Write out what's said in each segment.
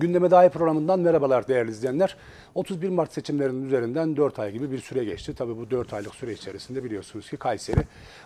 Gündeme Dair programından merhabalar değerli izleyenler. 31 Mart seçimlerinin üzerinden 4 ay gibi bir süre geçti. Tabii bu 4 aylık süre içerisinde biliyorsunuz ki Kayseri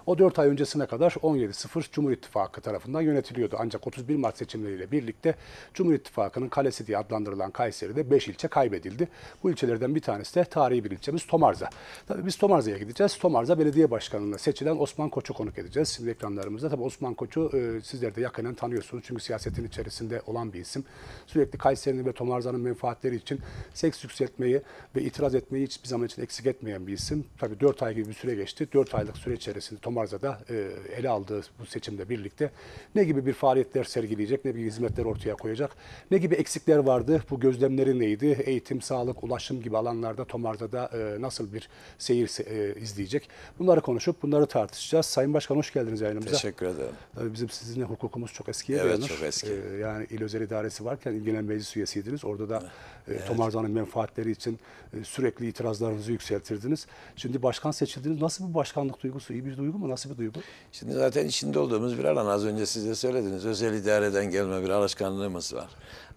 o 4 ay öncesine kadar 17.0 Cumhur İttifakı tarafından yönetiliyordu. Ancak 31 Mart seçimleriyle birlikte Cumhur İttifakı'nın kalesi diye adlandırılan Kayseri'de 5 ilçe kaybedildi. Bu ilçelerden bir tanesi de tarihi bir ilçemiz Tomarza. Tabii biz Tomarza'ya gideceğiz. Tomarza Belediye Başkanlığı'na seçilen Osman Koç'u konuk edeceğiz. Şimdi ekranlarımızda tabii Osman Koç'u e, sizler de yakinen tanıyorsunuz. Çünkü siyasetin içerisinde olan bir isim. Sürekli Kayseri'nin ve Tomarza'nın menfaatleri için seks yükseltmeyi ve itiraz etmeyi hiçbir zaman için eksik etmeyen bir isim. Tabii 4 ay gibi bir süre geçti. 4 aylık süre içerisinde Tomarza'da e, ele aldığı bu seçimle birlikte ne gibi bir faaliyetler sergileyecek, ne gibi hizmetler ortaya koyacak, ne gibi eksikler vardı, bu gözlemleri neydi, eğitim, sağlık, ulaşım gibi alanlarda Tomarza'da e, nasıl bir seyir e, izleyecek. Bunları konuşup bunları tartışacağız. Sayın Başkan hoş geldiniz yayınımıza. Teşekkür ederim. Tabii bizim sizinle hukukumuz çok eskiye evet, dayanır. Evet çok eski. E, yani İl Özel İdaresi varken ilgilenen dönem meclis üyesiydiniz. Orada da evet. E, Tomarza'nın menfaatleri için e, sürekli itirazlarınızı yükseltirdiniz. Şimdi başkan seçildiniz. Nasıl bir başkanlık duygusu? İyi bir duygu mu? Nasıl bir duygu? Şimdi zaten içinde olduğumuz bir alan. Az önce size söylediniz. Özel idareden gelme bir alışkanlığımız var.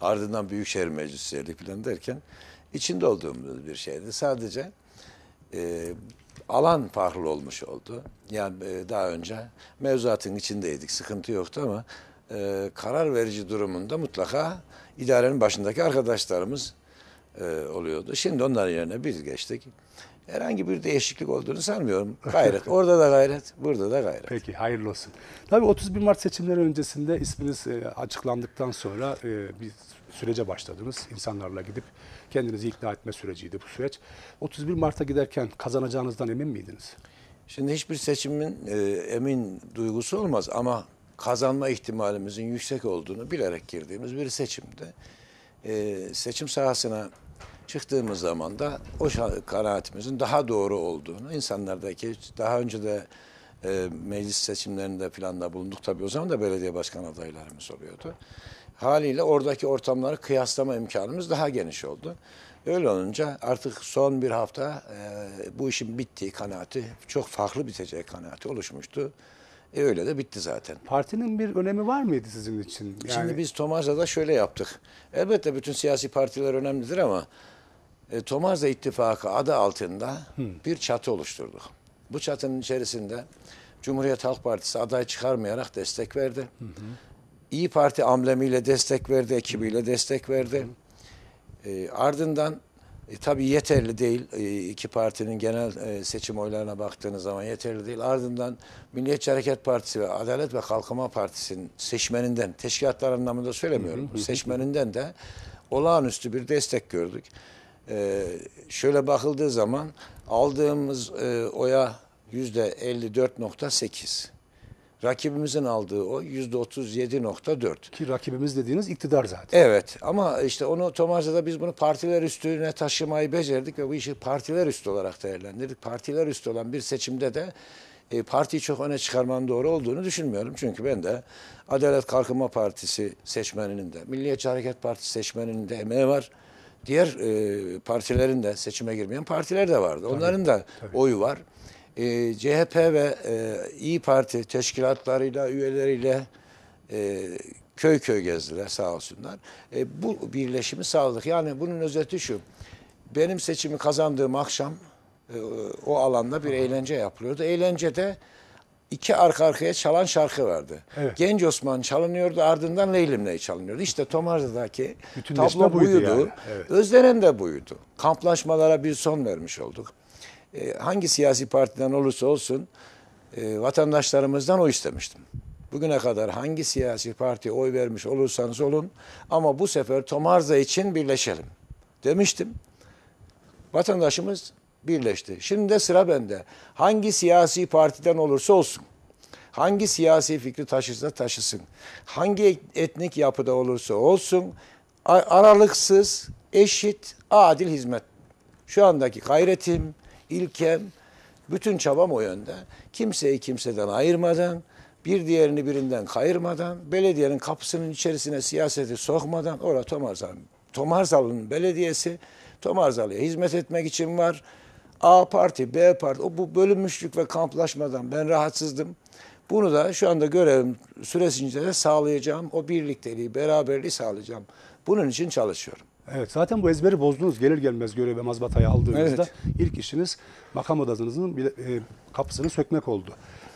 Ardından Büyükşehir Meclisi üyelik falan derken içinde olduğumuz bir şeydi. Sadece e, alan farklı olmuş oldu. Yani e, daha önce mevzuatın içindeydik, sıkıntı yoktu ama e, karar verici durumunda mutlaka idarenin başındaki arkadaşlarımız e, oluyordu. Şimdi onların yerine biz geçtik. Herhangi bir değişiklik olduğunu sanmıyorum. Gayret. Orada da gayret, burada da gayret. Peki, hayırlı olsun. Tabii 31 Mart seçimleri öncesinde isminiz e, açıklandıktan sonra e, bir sürece başladınız. İnsanlarla gidip kendinizi ikna etme süreciydi bu süreç. 31 Mart'a giderken kazanacağınızdan emin miydiniz? Şimdi hiçbir seçimin e, emin duygusu olmaz ama kazanma ihtimalimizin yüksek olduğunu bilerek girdiğimiz bir seçimdi. E, seçim sahasına çıktığımız zaman da o kanaatimizin daha doğru olduğunu insanlardaki daha önce de e, meclis seçimlerinde planda bulunduk. Tabii o zaman da belediye başkan adaylarımız oluyordu. Haliyle oradaki ortamları kıyaslama imkanımız daha geniş oldu. Öyle olunca artık son bir hafta e, bu işin bittiği kanaati, çok farklı biteceği kanaati oluşmuştu. E öyle de bitti zaten. Partinin bir önemi var mıydı sizin için? Yani... Şimdi biz da şöyle yaptık. Elbette bütün siyasi partiler önemlidir ama e, Tomarza İttifakı adı altında hmm. bir çatı oluşturduk. Bu çatının içerisinde Cumhuriyet Halk Partisi aday çıkarmayarak destek verdi. Hı hı. İyi Parti amblemiyle destek verdi, ekibiyle hı. destek verdi. Hı. E, ardından e, tabii yeterli değil. E, iki partinin genel e, seçim oylarına baktığınız zaman yeterli değil. Ardından Milliyetçi Hareket Partisi ve Adalet ve Kalkınma Partisi'nin seçmeninden, teşkilatlar anlamında söylemiyorum, seçmeninden de olağanüstü bir destek gördük. E, şöyle bakıldığı zaman aldığımız e, oya yüzde %54.8. Rakibimizin aldığı o %37.4. Ki rakibimiz dediğiniz iktidar zaten. Evet ama işte onu Tomarza'da biz bunu partiler üstüne taşımayı becerdik ve bu işi partiler üstü olarak değerlendirdik. Partiler üstü olan bir seçimde de e, partiyi çok öne çıkarmanın doğru olduğunu düşünmüyorum. Çünkü ben de Adalet Kalkınma Partisi seçmeninin de, Milliyetçi Hareket Partisi seçmeninin de emeği var. Diğer e, partilerin de seçime girmeyen partiler de vardı. Tabii, Onların da tabii. oyu var e, ee, CHP ve e, İyi Parti teşkilatlarıyla, üyeleriyle e, köy köy gezdiler sağ olsunlar. E, bu birleşimi sağladık. Yani bunun özeti şu. Benim seçimi kazandığım akşam e, o alanda bir Aha. eğlence yapılıyordu. Eğlencede iki arka arkaya çalan şarkı vardı. Evet. Genç Osman çalınıyordu ardından Leylim Leylimley çalınıyordu. İşte Tomarza'daki Bütün tablo buydu. buydu. Yani. Evet. Özlenen de buydu. Kamplaşmalara bir son vermiş olduk. E, hangi siyasi partiden olursa olsun e, vatandaşlarımızdan o istemiştim. Bugüne kadar hangi siyasi partiye oy vermiş olursanız olun ama bu sefer Tomarza için birleşelim demiştim. Vatandaşımız birleşti. Şimdi de sıra bende. Hangi siyasi partiden olursa olsun, hangi siyasi fikri taşırsa taşısın, hangi etnik yapıda olursa olsun aralıksız, eşit, adil hizmet. Şu andaki gayretim, ilkem, bütün çabam o yönde. Kimseyi kimseden ayırmadan, bir diğerini birinden kayırmadan, belediyenin kapısının içerisine siyaseti sokmadan, orada Tomarzal, Tomarzalı'nın belediyesi, Tomarzalı'ya hizmet etmek için var. A parti, B parti, o bu bölünmüşlük ve kamplaşmadan ben rahatsızdım. Bunu da şu anda görevim süresince de sağlayacağım. O birlikteliği, beraberliği sağlayacağım. Bunun için çalışıyorum. Evet zaten bu ezberi bozdunuz gelir gelmez görev ve mazbatayı aldığınızda evet. ilk işiniz makam odasınızın bile, e, kapısını sökmek oldu.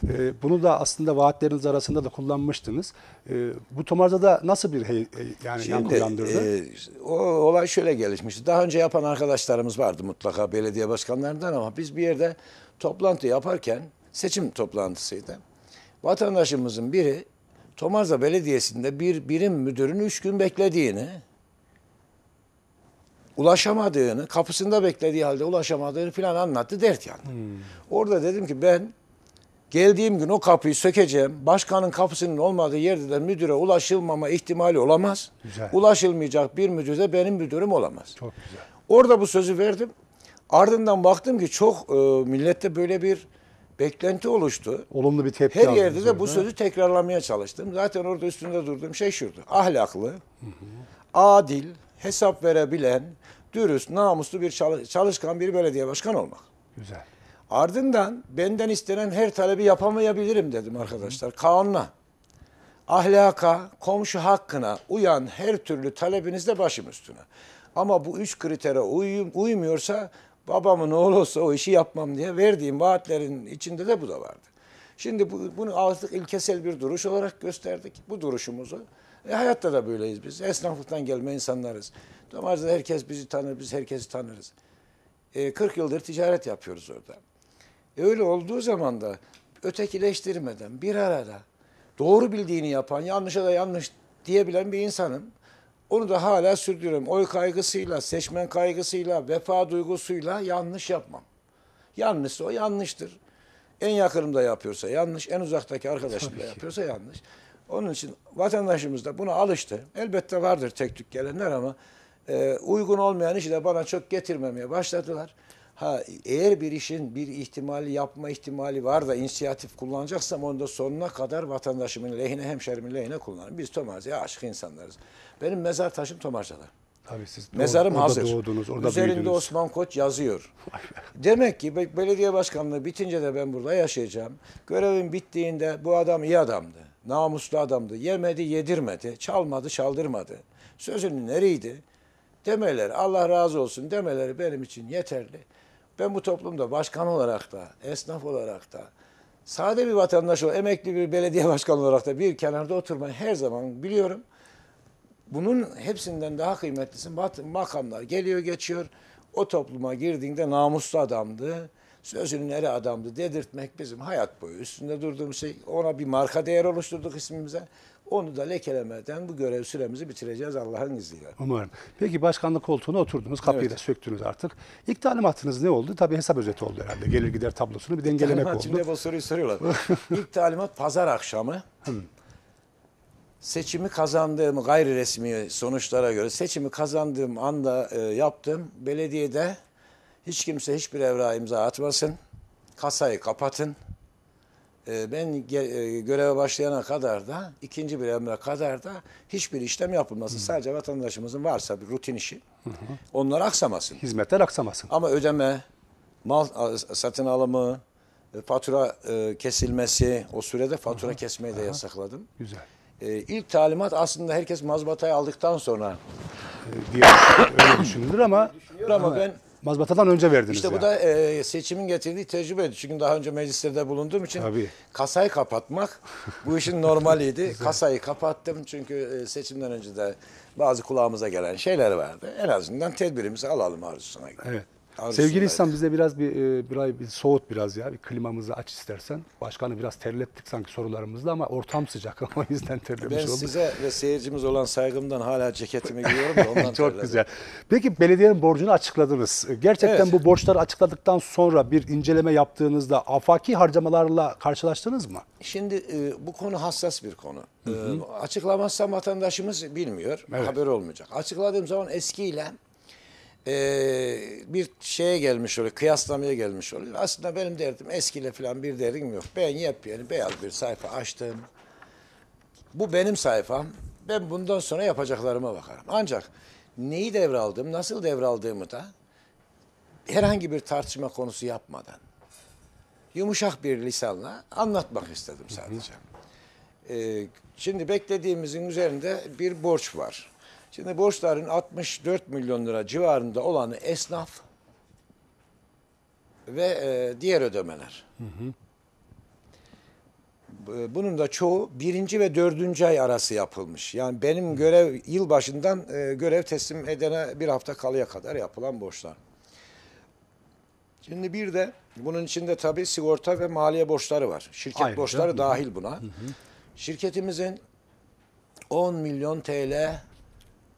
E, bunu da aslında vaatleriniz arasında da kullanmıştınız. E, bu tomarda da nasıl bir hey, e, yani Şimdi, yankılandırdı? E, o olay şöyle gelişmişti. Daha önce yapan arkadaşlarımız vardı mutlaka belediye başkanlarından ama biz bir yerde toplantı yaparken seçim toplantısıydı. Vatandaşımızın biri Tomarza Belediyesi'nde bir birim müdürünü üç gün beklediğini, ulaşamadığını, kapısında beklediği halde ulaşamadığını falan anlattı, dert yandı. Hmm. Orada dedim ki ben geldiğim gün o kapıyı sökeceğim. Başkanın kapısının olmadığı yerde de müdüre ulaşılmama ihtimali olamaz. Güzel. Ulaşılmayacak bir müdür de benim müdürüm olamaz. Çok güzel. Orada bu sözü verdim. Ardından baktım ki çok e, millette böyle bir beklenti oluştu. Olumlu bir tepki Her yerde de orada. bu sözü tekrarlamaya çalıştım. Zaten orada üstünde durduğum şey şuydu. Ahlaklı, hı hı. adil, hesap verebilen, dürüst, namuslu bir çalışkan bir belediye başkanı olmak. Güzel. Ardından benden istenen her talebi yapamayabilirim dedim arkadaşlar. Kanuna, ahlaka, komşu hakkına uyan her türlü talebinizde başım üstüne. Ama bu üç kritere uyum, uymuyorsa babamın oğlu olsa o işi yapmam diye verdiğim vaatlerin içinde de bu da vardı. Şimdi bu, bunu artık ilkesel bir duruş olarak gösterdik bu duruşumuzu. E, hayatta da böyleyiz biz. Esnaflıktan gelme insanlarız. Damarz'da herkes bizi tanır, biz herkesi tanırız. E, ee, 40 yıldır ticaret yapıyoruz orada. E, öyle olduğu zaman da ötekileştirmeden bir arada doğru bildiğini yapan, yanlışa da yanlış diyebilen bir insanım. Onu da hala sürdürüyorum. Oy kaygısıyla, seçmen kaygısıyla, vefa duygusuyla yanlış yapmam. Yanlışsa o yanlıştır. En yakınımda yapıyorsa yanlış, en uzaktaki arkadaşımda yapıyorsa yanlış. Onun için vatandaşımız da buna alıştı. Elbette vardır tek tük gelenler ama e, uygun olmayan işi de bana çok getirmemeye başladılar. Ha eğer bir işin bir ihtimali yapma ihtimali var da inisiyatif kullanacaksam onu da sonuna kadar vatandaşımın lehine, hemşerimin lehine kullanırım. Biz Tomarca'ya aşık insanlarız. Benim mezar taşım Tomarca'da. Tabii siz Mezarım orada hazır. Doğdunuz, orada Üzerinde büyüdünüz. Osman Koç yazıyor. Demek ki belediye başkanlığı bitince de ben burada yaşayacağım. Görevim bittiğinde bu adam iyi adamdı. Namuslu adamdı. Yemedi, yedirmedi. Çalmadı, çaldırmadı. Sözünün nereydi? demeleri, Allah razı olsun demeleri benim için yeterli. Ben bu toplumda başkan olarak da, esnaf olarak da, sade bir vatandaş olarak, emekli bir belediye başkanı olarak da bir kenarda oturmayı her zaman biliyorum. Bunun hepsinden daha kıymetlisi makamlar geliyor geçiyor. O topluma girdiğinde namuslu adamdı, sözünün eri adamdı dedirtmek bizim hayat boyu üstünde durduğumuz şey. Ona bir marka değer oluşturduk ismimize. Onu da lekelemeden bu görev süremizi bitireceğiz Allah'ın izniyle. Umarım. Peki başkanlık koltuğuna oturdunuz. Kapıyı evet. da söktünüz artık. İlk talimatınız ne oldu? Tabii hesap özeti oldu herhalde. Gelir gider tablosunu bir dengelemek talimat, oldu. Şimdi bu soruyu soruyorlar. İlk talimat pazar akşamı. Hmm. Seçimi kazandığım gayri resmi sonuçlara göre seçimi kazandığım anda e, yaptım. Belediyede hiç kimse hiçbir evra imza atmasın. Kasayı kapatın. Ee, ben e, göreve başlayana kadar da ikinci bir emre kadar da hiçbir işlem yapılmasın. Hı. Sadece vatandaşımızın varsa bir rutin işi hı hı. onlar aksamasın. Hizmetler aksamasın. Ama ödeme, mal satın alımı, e, fatura e, kesilmesi o sürede fatura hı hı. kesmeyi de yasakladım. Güzel. İlk talimat aslında herkes mazbatayı aldıktan sonra diye şey öyle düşünülür ama ama ben mazbatadan önce verdiniz. İşte yani. bu da e, seçimin getirdiği tecrübeydi. Çünkü daha önce mecliste de bulunduğum için Tabii. kasayı kapatmak bu işin normaliydi. kasayı kapattım çünkü e, seçimden önce de bazı kulağımıza gelen şeyler vardı. En azından tedbirimizi alalım arzusuna göre. Evet. Sevgili İhsan bize biraz bir, e, bir, ay, bir soğut biraz ya. Bir klimamızı aç istersen. Başkanı biraz terlettik sanki sorularımızla ama ortam sıcak. o yüzden terlemiş ben oldum. Ben size ve seyircimiz olan saygımdan hala ceketimi giyiyorum da ondan Çok terledim. güzel. Peki belediyenin borcunu açıkladınız. Gerçekten evet. bu borçları açıkladıktan sonra bir inceleme yaptığınızda afaki harcamalarla karşılaştınız mı? Şimdi e, bu konu hassas bir konu. Hı hı. E, açıklamazsam vatandaşımız bilmiyor. Evet. Haber olmayacak. Açıkladığım zaman eskiyle e, bir şeye gelmiş oluyor, kıyaslamaya gelmiş oluyor. Aslında benim derdim eskiyle falan bir derdim yok. Ben yepyeni beyaz bir sayfa açtım. Bu benim sayfam. Ben bundan sonra yapacaklarıma bakarım. Ancak neyi devraldım, nasıl devraldığımı da herhangi bir tartışma konusu yapmadan yumuşak bir lisanla anlatmak istedim sadece. Hı hı. Ee, şimdi beklediğimizin üzerinde bir borç var. Şimdi borçların 64 milyon lira civarında olanı esnaf ve e, diğer ödemeler. Hı hı. Bunun da çoğu birinci ve dördüncü ay arası yapılmış. Yani benim görev yıl başından e, görev teslim edene bir hafta kalıya kadar yapılan borçlar. Şimdi bir de bunun içinde tabii sigorta ve maliye borçları var. Şirket Ayrıca, borçları dahil buna. Hı hı. Şirketimizin 10 milyon TL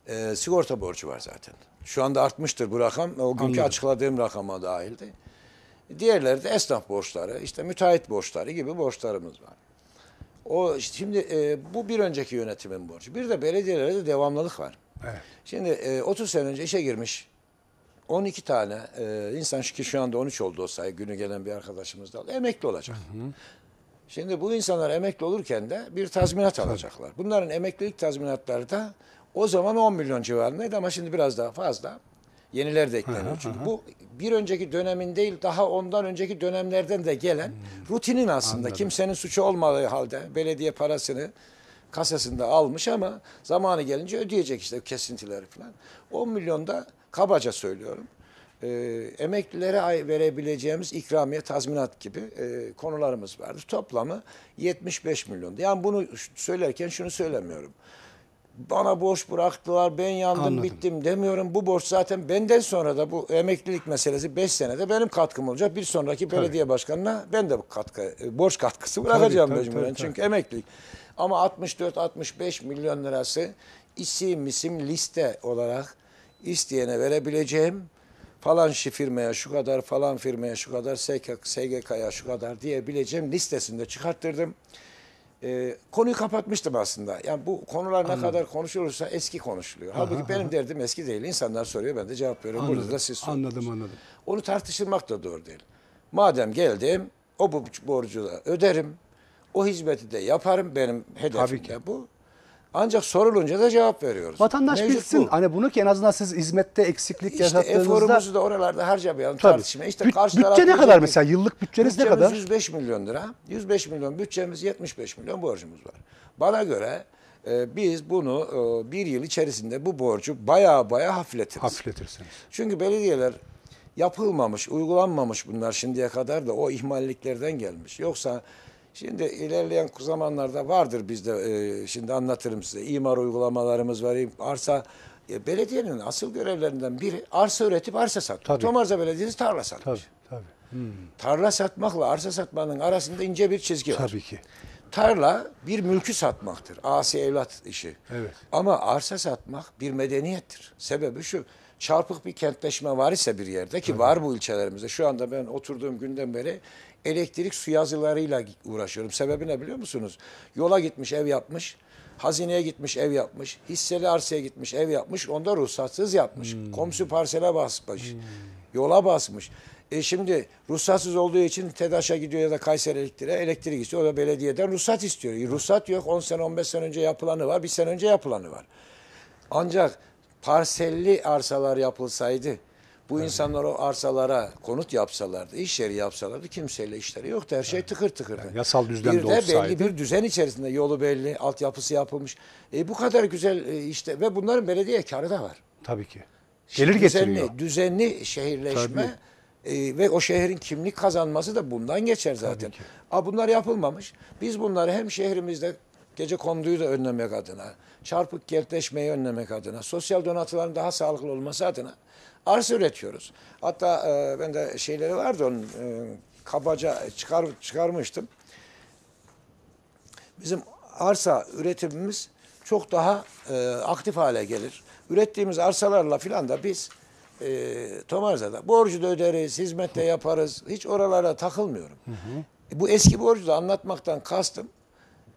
e, sigorta borcu var zaten. Şu anda artmıştır bu rakam. O günkü Anladım. açıkladığım rakama dahildi. Diğerleri de esnaf borçları, işte müteahhit borçları gibi borçlarımız var. O şimdi e, bu bir önceki yönetimin borcu. Bir de belediyelerde devamlılık var. Evet. Şimdi e, 30 sene önce işe girmiş 12 tane e, insan ki şu anda 13 oldu o sayı günü gelen bir arkadaşımız da emekli olacak. Hı hı. Şimdi bu insanlar emekli olurken de bir tazminat alacaklar. Bunların emeklilik tazminatları da o zaman 10 milyon civarındaydı ama şimdi biraz daha fazla. Yeniler de ekleniyor. Çünkü bu bir önceki dönemin değil daha ondan önceki dönemlerden de gelen hmm. rutinin aslında Anladım. kimsenin suçu olmadığı halde belediye parasını kasasında almış ama zamanı gelince ödeyecek işte kesintileri falan. 10 milyonda kabaca söylüyorum e, emeklilere verebileceğimiz ikramiye tazminat gibi e, konularımız vardı Toplamı 75 milyon. Yani bunu söylerken şunu söylemiyorum bana borç bıraktılar, ben yandım, Anladım. bittim demiyorum. Bu borç zaten benden sonra da bu emeklilik meselesi 5 senede benim katkım olacak. Bir sonraki belediye başkanına ben de bu katkı, e, borç katkısı bırakacağım tabii, tabii, Tabii, Çünkü tabii. emeklilik. Ama 64-65 milyon lirası isim isim liste olarak isteyene verebileceğim falan firmaya şu kadar, falan firmaya şu kadar, SGK'ya şu kadar diyebileceğim listesinde çıkarttırdım. E, konuyu kapatmıştım aslında. Yani bu konular Anladım. ne kadar konuşulursa eski konuşuluyor. Aha, Halbuki aha. benim derdim eski değil. İnsanlar soruyor ben de cevap veriyorum. Anladım. Burada da siz soruyorsunuz. Anladım anladım. Onu tartışılmak da doğru değil. Madem geldim o bu borcu da öderim. O hizmeti de yaparım. Benim hedefim Tabii ki. de bu. Ancak sorulunca da cevap veriyoruz. Vatandaş Mevcut bilsin. Bu. Hani bunu ki en azından siz hizmette eksiklik işte yaşattığınızda... eforumuzu da oralarda harcamayalım Tabii. tartışmaya. İşte Büt, karşı bütçe ne kadar mesela? Yıllık bütçeniz bütçemiz ne kadar? Bütçemiz 105 milyon lira. 105 milyon bütçemiz 75 milyon borcumuz var. Bana göre e, biz bunu e, bir yıl içerisinde bu borcu baya baya hafifletiriz. Hafifletirsiniz. Çünkü belediyeler yapılmamış, uygulanmamış bunlar şimdiye kadar da o ihmalliklerden gelmiş. Yoksa Şimdi ilerleyen zamanlarda vardır bizde, e, şimdi anlatırım size. imar uygulamalarımız var, arsa e, belediyenin asıl görevlerinden biri arsa üretip arsa satmak. Tabii. Tomarza Belediyesi tarla satmış. Tabii, tabii. Hmm. Tarla satmakla arsa satmanın arasında ince bir çizgi var. Tabii ki. Tarla bir mülkü satmaktır. Asi evlat işi. Evet. Ama arsa satmak bir medeniyettir. Sebebi şu. Çarpık bir kentleşme var ise bir yerde ki tabii. var bu ilçelerimizde. Şu anda ben oturduğum günden beri elektrik su yazılarıyla uğraşıyorum. Sebebi ne biliyor musunuz? Yola gitmiş ev yapmış. Hazineye gitmiş ev yapmış. Hisseli arsaya gitmiş ev yapmış. Onda ruhsatsız yapmış. Hmm. Komşu parsele basmış. Hmm. Yola basmış. E şimdi ruhsatsız olduğu için TEDAŞ'a gidiyor ya da Kayseri Elektriğe elektrik istiyor. O da belediyeden ruhsat istiyor. E ruhsat yok. 10 sene 15 sene önce yapılanı var. Bir sene önce yapılanı var. Ancak parselli arsalar yapılsaydı bu evet. insanlar o arsalara konut yapsalardı, iş yeri yapsalardı kimseyle işleri yoktu. Her şey evet. tıkır tıkır. Yani yasal düzlem bir de, de olsaydı. belli bir düzen içerisinde yolu belli, altyapısı yapılmış. E, bu kadar güzel e, işte ve bunların belediye karı da var. Tabii ki. Gelir düzenli, getiriyor. Düzenli şehirleşme. e, ve o şehrin kimlik kazanması da bundan geçer zaten. A bunlar yapılmamış. Biz bunları hem şehrimizde gece konduyu da önlemek adına, çarpık kentleşmeyi önlemek adına, sosyal donatıların daha sağlıklı olması adına arsa üretiyoruz. Hatta e, ben de şeyleri vardı onun e, kabaca çıkar, çıkarmıştım. Bizim arsa üretimimiz çok daha e, aktif hale gelir. Ürettiğimiz arsalarla filan da biz e, Tomarza'da borcu da öderiz, hizmet de yaparız. Hiç oralara takılmıyorum. Hı hı. Bu eski borcu da anlatmaktan kastım.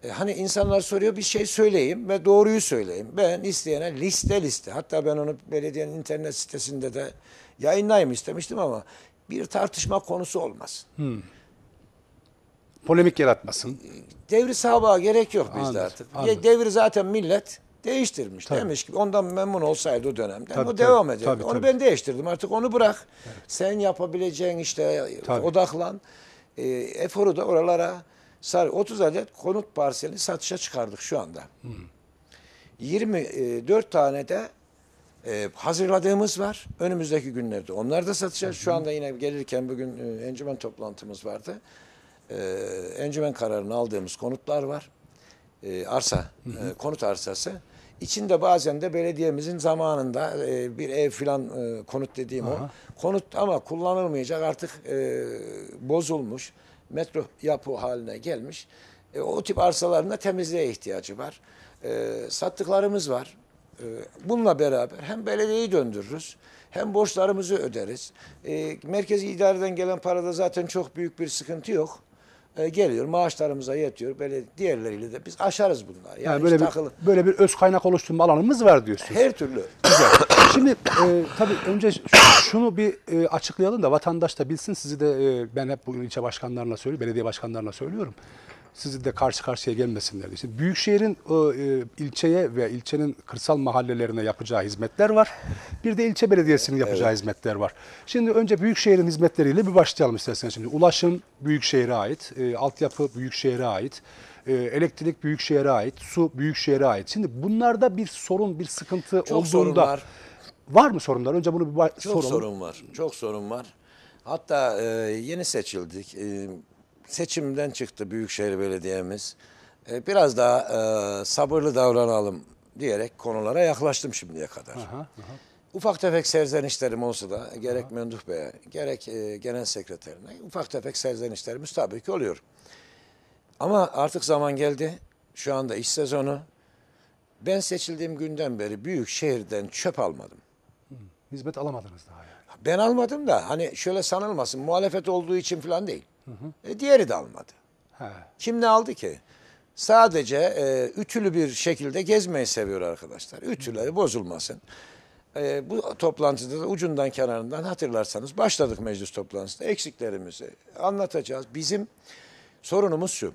E, hani insanlar soruyor bir şey söyleyeyim ve doğruyu söyleyeyim. Ben isteyene liste liste hatta ben onu belediyenin internet sitesinde de yayınlayayım istemiştim ama bir tartışma konusu olmasın. Hmm. Polemik yaratmasın. E, devri sabaha gerek yok bizde anladım, artık. Anladım. Devri zaten millet değiştirmiş. Tabii. Demiş ki ondan memnun olsaydı o dönemde tabii, o tabii, devam ederdi. Tabii, onu tabii. ben değiştirdim artık onu bırak. Evet. Sen yapabileceğin işte tabii. odaklan. E, eforu da oralara Sarı 30 adet konut parselini satışa çıkardık şu anda. Hı. 24 e, tane de e, hazırladığımız var. Önümüzdeki günlerde onlar da satacağız. Şu anda yine gelirken bugün e, encümen toplantımız vardı. E, encümen kararını aldığımız konutlar var. E, arsa, e, konut arsası. İçinde bazen de belediyemizin zamanında e, bir ev filan e, konut dediğim Aha. o. Konut ama kullanılmayacak artık e, bozulmuş metro yapı haline gelmiş. E, o tip arsalarında temizliğe ihtiyacı var. E, sattıklarımız var. E, bununla beraber hem belediyeyi döndürürüz hem borçlarımızı öderiz. E, merkezi idareden gelen parada zaten çok büyük bir sıkıntı yok e, geliyor maaşlarımıza yetiyor. Böyle diğerleriyle de biz aşarız bunları. Yani, yani böyle bir böyle bir öz kaynak oluşturma alanımız var diyorsunuz. Her türlü. Güzel. Şimdi e, tabii önce şunu bir e, açıklayalım da vatandaş da bilsin. Sizi de e, ben hep bu ilçe başkanlarına söylüyorum, belediye başkanlarına söylüyorum. Sizi de karşı karşıya gelmesinler diye. Şimdi büyükşehirin e, e, ilçeye ve ilçenin kırsal mahallelerine yapacağı hizmetler var. Bir de ilçe belediyesinin yapacağı evet. hizmetler var. Şimdi önce büyükşehirin hizmetleriyle bir başlayalım isterseniz. Şimdi ulaşım büyükşehire ait, e, altyapı büyükşehire ait e, elektrik büyükşehire ait, su büyükşehire ait. Şimdi bunlarda bir sorun, bir sıkıntı Çok olduğunda sorun Var mı sorunlar? Önce bunu bir Çok sorun var. Çok sorun var. Hatta e, yeni seçildik. E, seçimden çıktı Büyükşehir Belediye'miz. E, biraz daha e, sabırlı davranalım diyerek konulara yaklaştım şimdiye kadar. Aha, aha. Ufak tefek serzenişlerim olsa da gerek aha. Menduh Bey'e gerek e, genel sekreterine ufak tefek serzenişlerimiz tabii ki oluyor. Ama artık zaman geldi. Şu anda iş sezonu. Ben seçildiğim günden beri büyük şehirden çöp almadım hizmet alamadınız daha yani. Ben almadım da hani şöyle sanılmasın muhalefet olduğu için falan değil. Hı hı. E, diğeri de almadı. He. Kim ne aldı ki? Sadece e, ütülü bir şekilde gezmeyi seviyor arkadaşlar. Ütüleri bozulmasın. E, bu toplantıda da ucundan kenarından hatırlarsanız başladık meclis toplantısında eksiklerimizi anlatacağız. Bizim sorunumuz şu.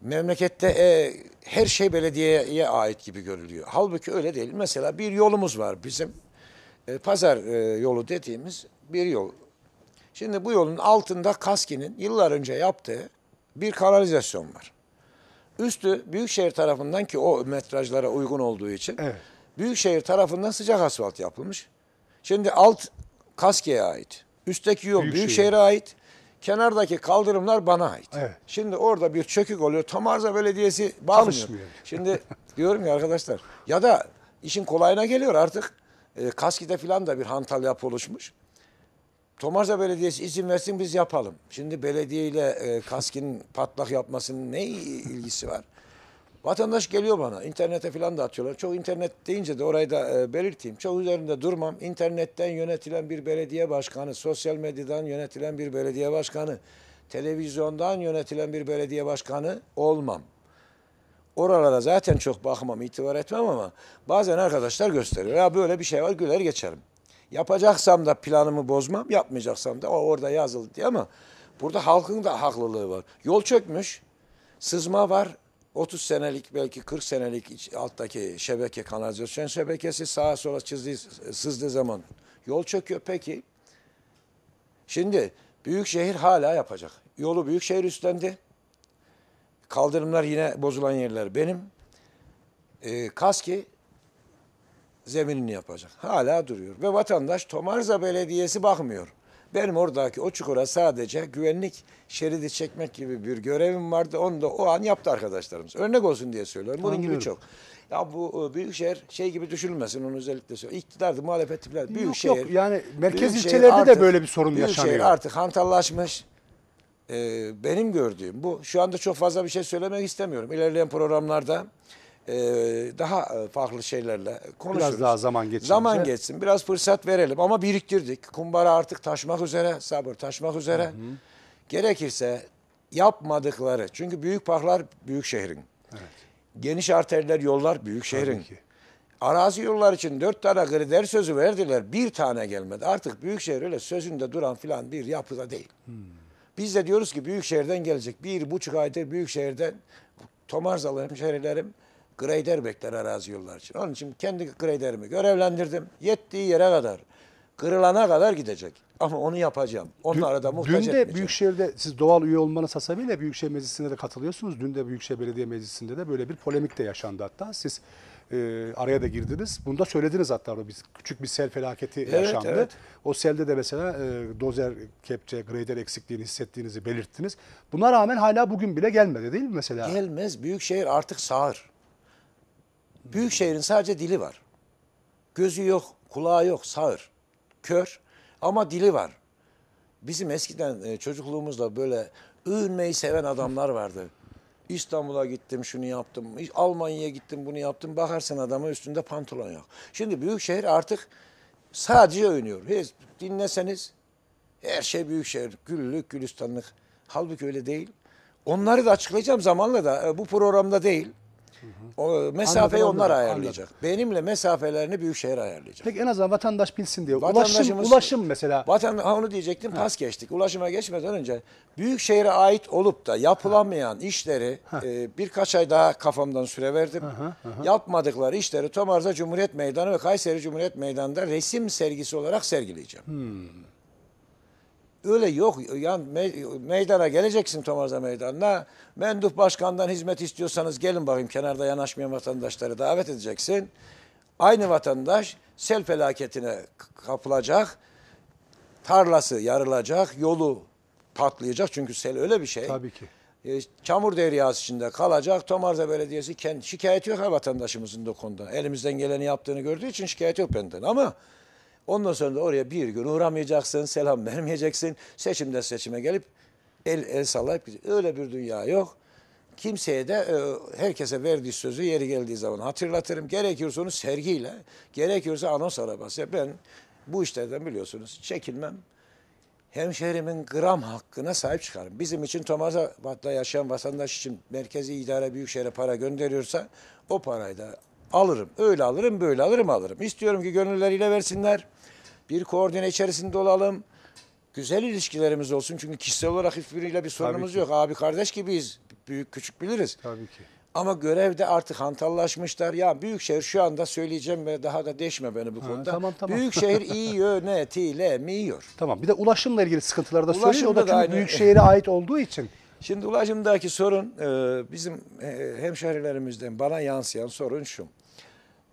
Memlekette e, her şey belediyeye ait gibi görülüyor. Halbuki öyle değil. Mesela bir yolumuz var bizim e, pazar e, yolu dediğimiz bir yol. Şimdi bu yolun altında Kaski'nin yıllar önce yaptığı bir kanalizasyon var. Üstü Büyükşehir tarafından ki o metrajlara uygun olduğu için evet. Büyükşehir tarafından sıcak asfalt yapılmış. Şimdi alt Kaski'ye ait. Üstteki yol Büyükşehir. ait. Kenardaki kaldırımlar bana ait. Evet. Şimdi orada bir çökük oluyor. Tam arıza belediyesi bağlamıyor. Şimdi diyorum ya arkadaşlar ya da işin kolayına geliyor artık e, Kaski'de filan da bir hantal yapı oluşmuş. Tomarza Belediyesi izin versin biz yapalım. Şimdi belediye ile e, Kaski'nin patlak yapmasının ne ilgisi var? Vatandaş geliyor bana. internete filan da atıyorlar. Çok internet deyince de orayı da e, belirteyim. Çok üzerinde durmam. İnternetten yönetilen bir belediye başkanı, sosyal medyadan yönetilen bir belediye başkanı, televizyondan yönetilen bir belediye başkanı olmam. Oralara zaten çok bakmam, itibar etmem ama bazen arkadaşlar gösteriyor. Ya böyle bir şey var güler geçerim. Yapacaksam da planımı bozmam, yapmayacaksam da o orada yazıldı diye ama burada halkın da haklılığı var. Yol çökmüş, sızma var. 30 senelik belki 40 senelik alttaki şebeke kanalizasyon şebekesi sağa sola çizdiği, sızdığı zaman yol çöküyor. Peki şimdi büyükşehir hala yapacak. Yolu büyükşehir üstlendi. Kaldırımlar yine bozulan yerler benim. E, ee, kaski zeminini yapacak. Hala duruyor. Ve vatandaş Tomarza Belediyesi bakmıyor. Benim oradaki o çukura sadece güvenlik şeridi çekmek gibi bir görevim vardı. Onu da o an yaptı arkadaşlarımız. Örnek olsun diye söylüyorum. Bunun gibi çok. Ya bu e, büyükşehir şey gibi düşünülmesin onu özellikle söylüyorum. İktidardı muhalefet tipler. Büyükşehir. Yok yok yani merkez ilçelerde artık, de böyle bir sorun büyük yaşanıyor. Büyükşehir artık hantallaşmış e, benim gördüğüm bu. Şu anda çok fazla bir şey söylemek istemiyorum. İlerleyen programlarda e, daha e, farklı şeylerle konuşuruz. Biraz daha zaman geçsin. Zaman geçsin. Biraz fırsat verelim ama biriktirdik. Kumbara artık taşmak üzere, sabır taşmak üzere. Hı hı. Gerekirse yapmadıkları. Çünkü büyük parklar büyük şehrin. Evet. Geniş arterler, yollar büyük şehrin. Arazi yollar için dört tane kriter sözü verdiler. Bir tane gelmedi. Artık büyük şehir öyle sözünde duran filan bir yapıda değil. Hmm. Biz de diyoruz ki büyük şehirden gelecek. Bir buçuk aydır büyük şehirden Tomarzalı şehirlerim grader bekler arazi yollar için. Onun için kendi graderimi görevlendirdim. Yettiği yere kadar kırılana kadar gidecek. Ama onu yapacağım. Onlara da muhtaç Dün de etmeyeceğim. Büyükşehir'de siz doğal üye olmanız hasabıyla Büyükşehir meclisinde de katılıyorsunuz. Dün de Büyükşehir Belediye Meclisi'nde de böyle bir polemik de yaşandı hatta. Siz e, araya da girdiniz. Bunda söylediniz hatta orada biz küçük bir sel felaketi evet, yaşandı. Evet. O selde de mesela e, dozer, kepçe, grader eksikliğini hissettiğinizi belirttiniz. Buna rağmen hala bugün bile gelmedi değil mi mesela? Gelmez. Büyükşehir artık sağır. Büyükşehir'in sadece dili var. Gözü yok, kulağı yok, sağır. Kör ama dili var. Bizim eskiden e, çocukluğumuzda böyle övünmeyi seven adamlar vardı. İstanbul'a gittim şunu yaptım. Almanya'ya gittim bunu yaptım. Bakarsın adamın üstünde pantolon yok. Şimdi büyük şehir artık sadece oynuyor. Biz dinleseniz her şey büyük şehir, Güllük, gülistanlık. Halbuki öyle değil. Onları da açıklayacağım zamanla da e, bu programda değil. O mesafeyi Anladım, onlar anladım, ayarlayacak. Benimle mesafelerini büyükşehir ayarlayacak. Peki en azından vatandaş bilsin diye. Ulaşım, ulaşım mesela. Vatan ha onu diyecektim pas geçtik. Ulaşıma geçmeden önce büyük şehre ait olup da yapılamayan işleri e, birkaç ay daha kafamdan süre verdim. Yapmadıkları işleri Tomarza Cumhuriyet Meydanı ve Kayseri Cumhuriyet Meydanı'nda resim sergisi olarak sergileyeceğim. Hmm. Öyle yok. Yani me- meydana geleceksin Tomarza Meydanı'na. Menduh Başkan'dan hizmet istiyorsanız gelin bakayım kenarda yanaşmayan vatandaşları davet edeceksin. Aynı vatandaş sel felaketine kapılacak. Tarlası yarılacak, yolu patlayacak. Çünkü sel öyle bir şey. Tabii ki. E, çamur deryası içinde kalacak. Tomarza Belediyesi kendi şikayet yok her vatandaşımızın da konuda. Elimizden geleni yaptığını gördüğü için şikayet yok benden ama Ondan sonra da oraya bir gün uğramayacaksın, selam vermeyeceksin. Seçimde seçime gelip el, el sallayıp gideceksin. Öyle bir dünya yok. Kimseye de e, herkese verdiği sözü yeri geldiği zaman hatırlatırım. Gerekiyorsa onu sergiyle, gerekiyorsa anons arabası. Ben bu işlerden biliyorsunuz çekilmem. Hemşehrimin gram hakkına sahip çıkarım. Bizim için Tomaza yaşayan vatandaş için merkezi idare büyükşehire para gönderiyorsa o parayı da alırım. Öyle alırım, böyle alırım, alırım. İstiyorum ki gönülleriyle versinler. Bir koordine içerisinde olalım. Güzel ilişkilerimiz olsun. Çünkü kişisel olarak hiçbiriyle bir sorunumuz yok. Abi kardeş gibiyiz. Büyük küçük biliriz. Tabii ki. Ama görevde artık hantallaşmışlar. Ya Büyükşehir şu anda söyleyeceğim ve daha da deşme beni bu ha, konuda. Tamam, tamam. Büyükşehir iyi yönetilemiyor. Tamam bir de ulaşımla ilgili sıkıntılar da söyleyin. O da, da çünkü Büyükşehir'e ait olduğu için. Şimdi ulaşımdaki sorun e, bizim e, hemşehrilerimizden bana yansıyan sorun şu.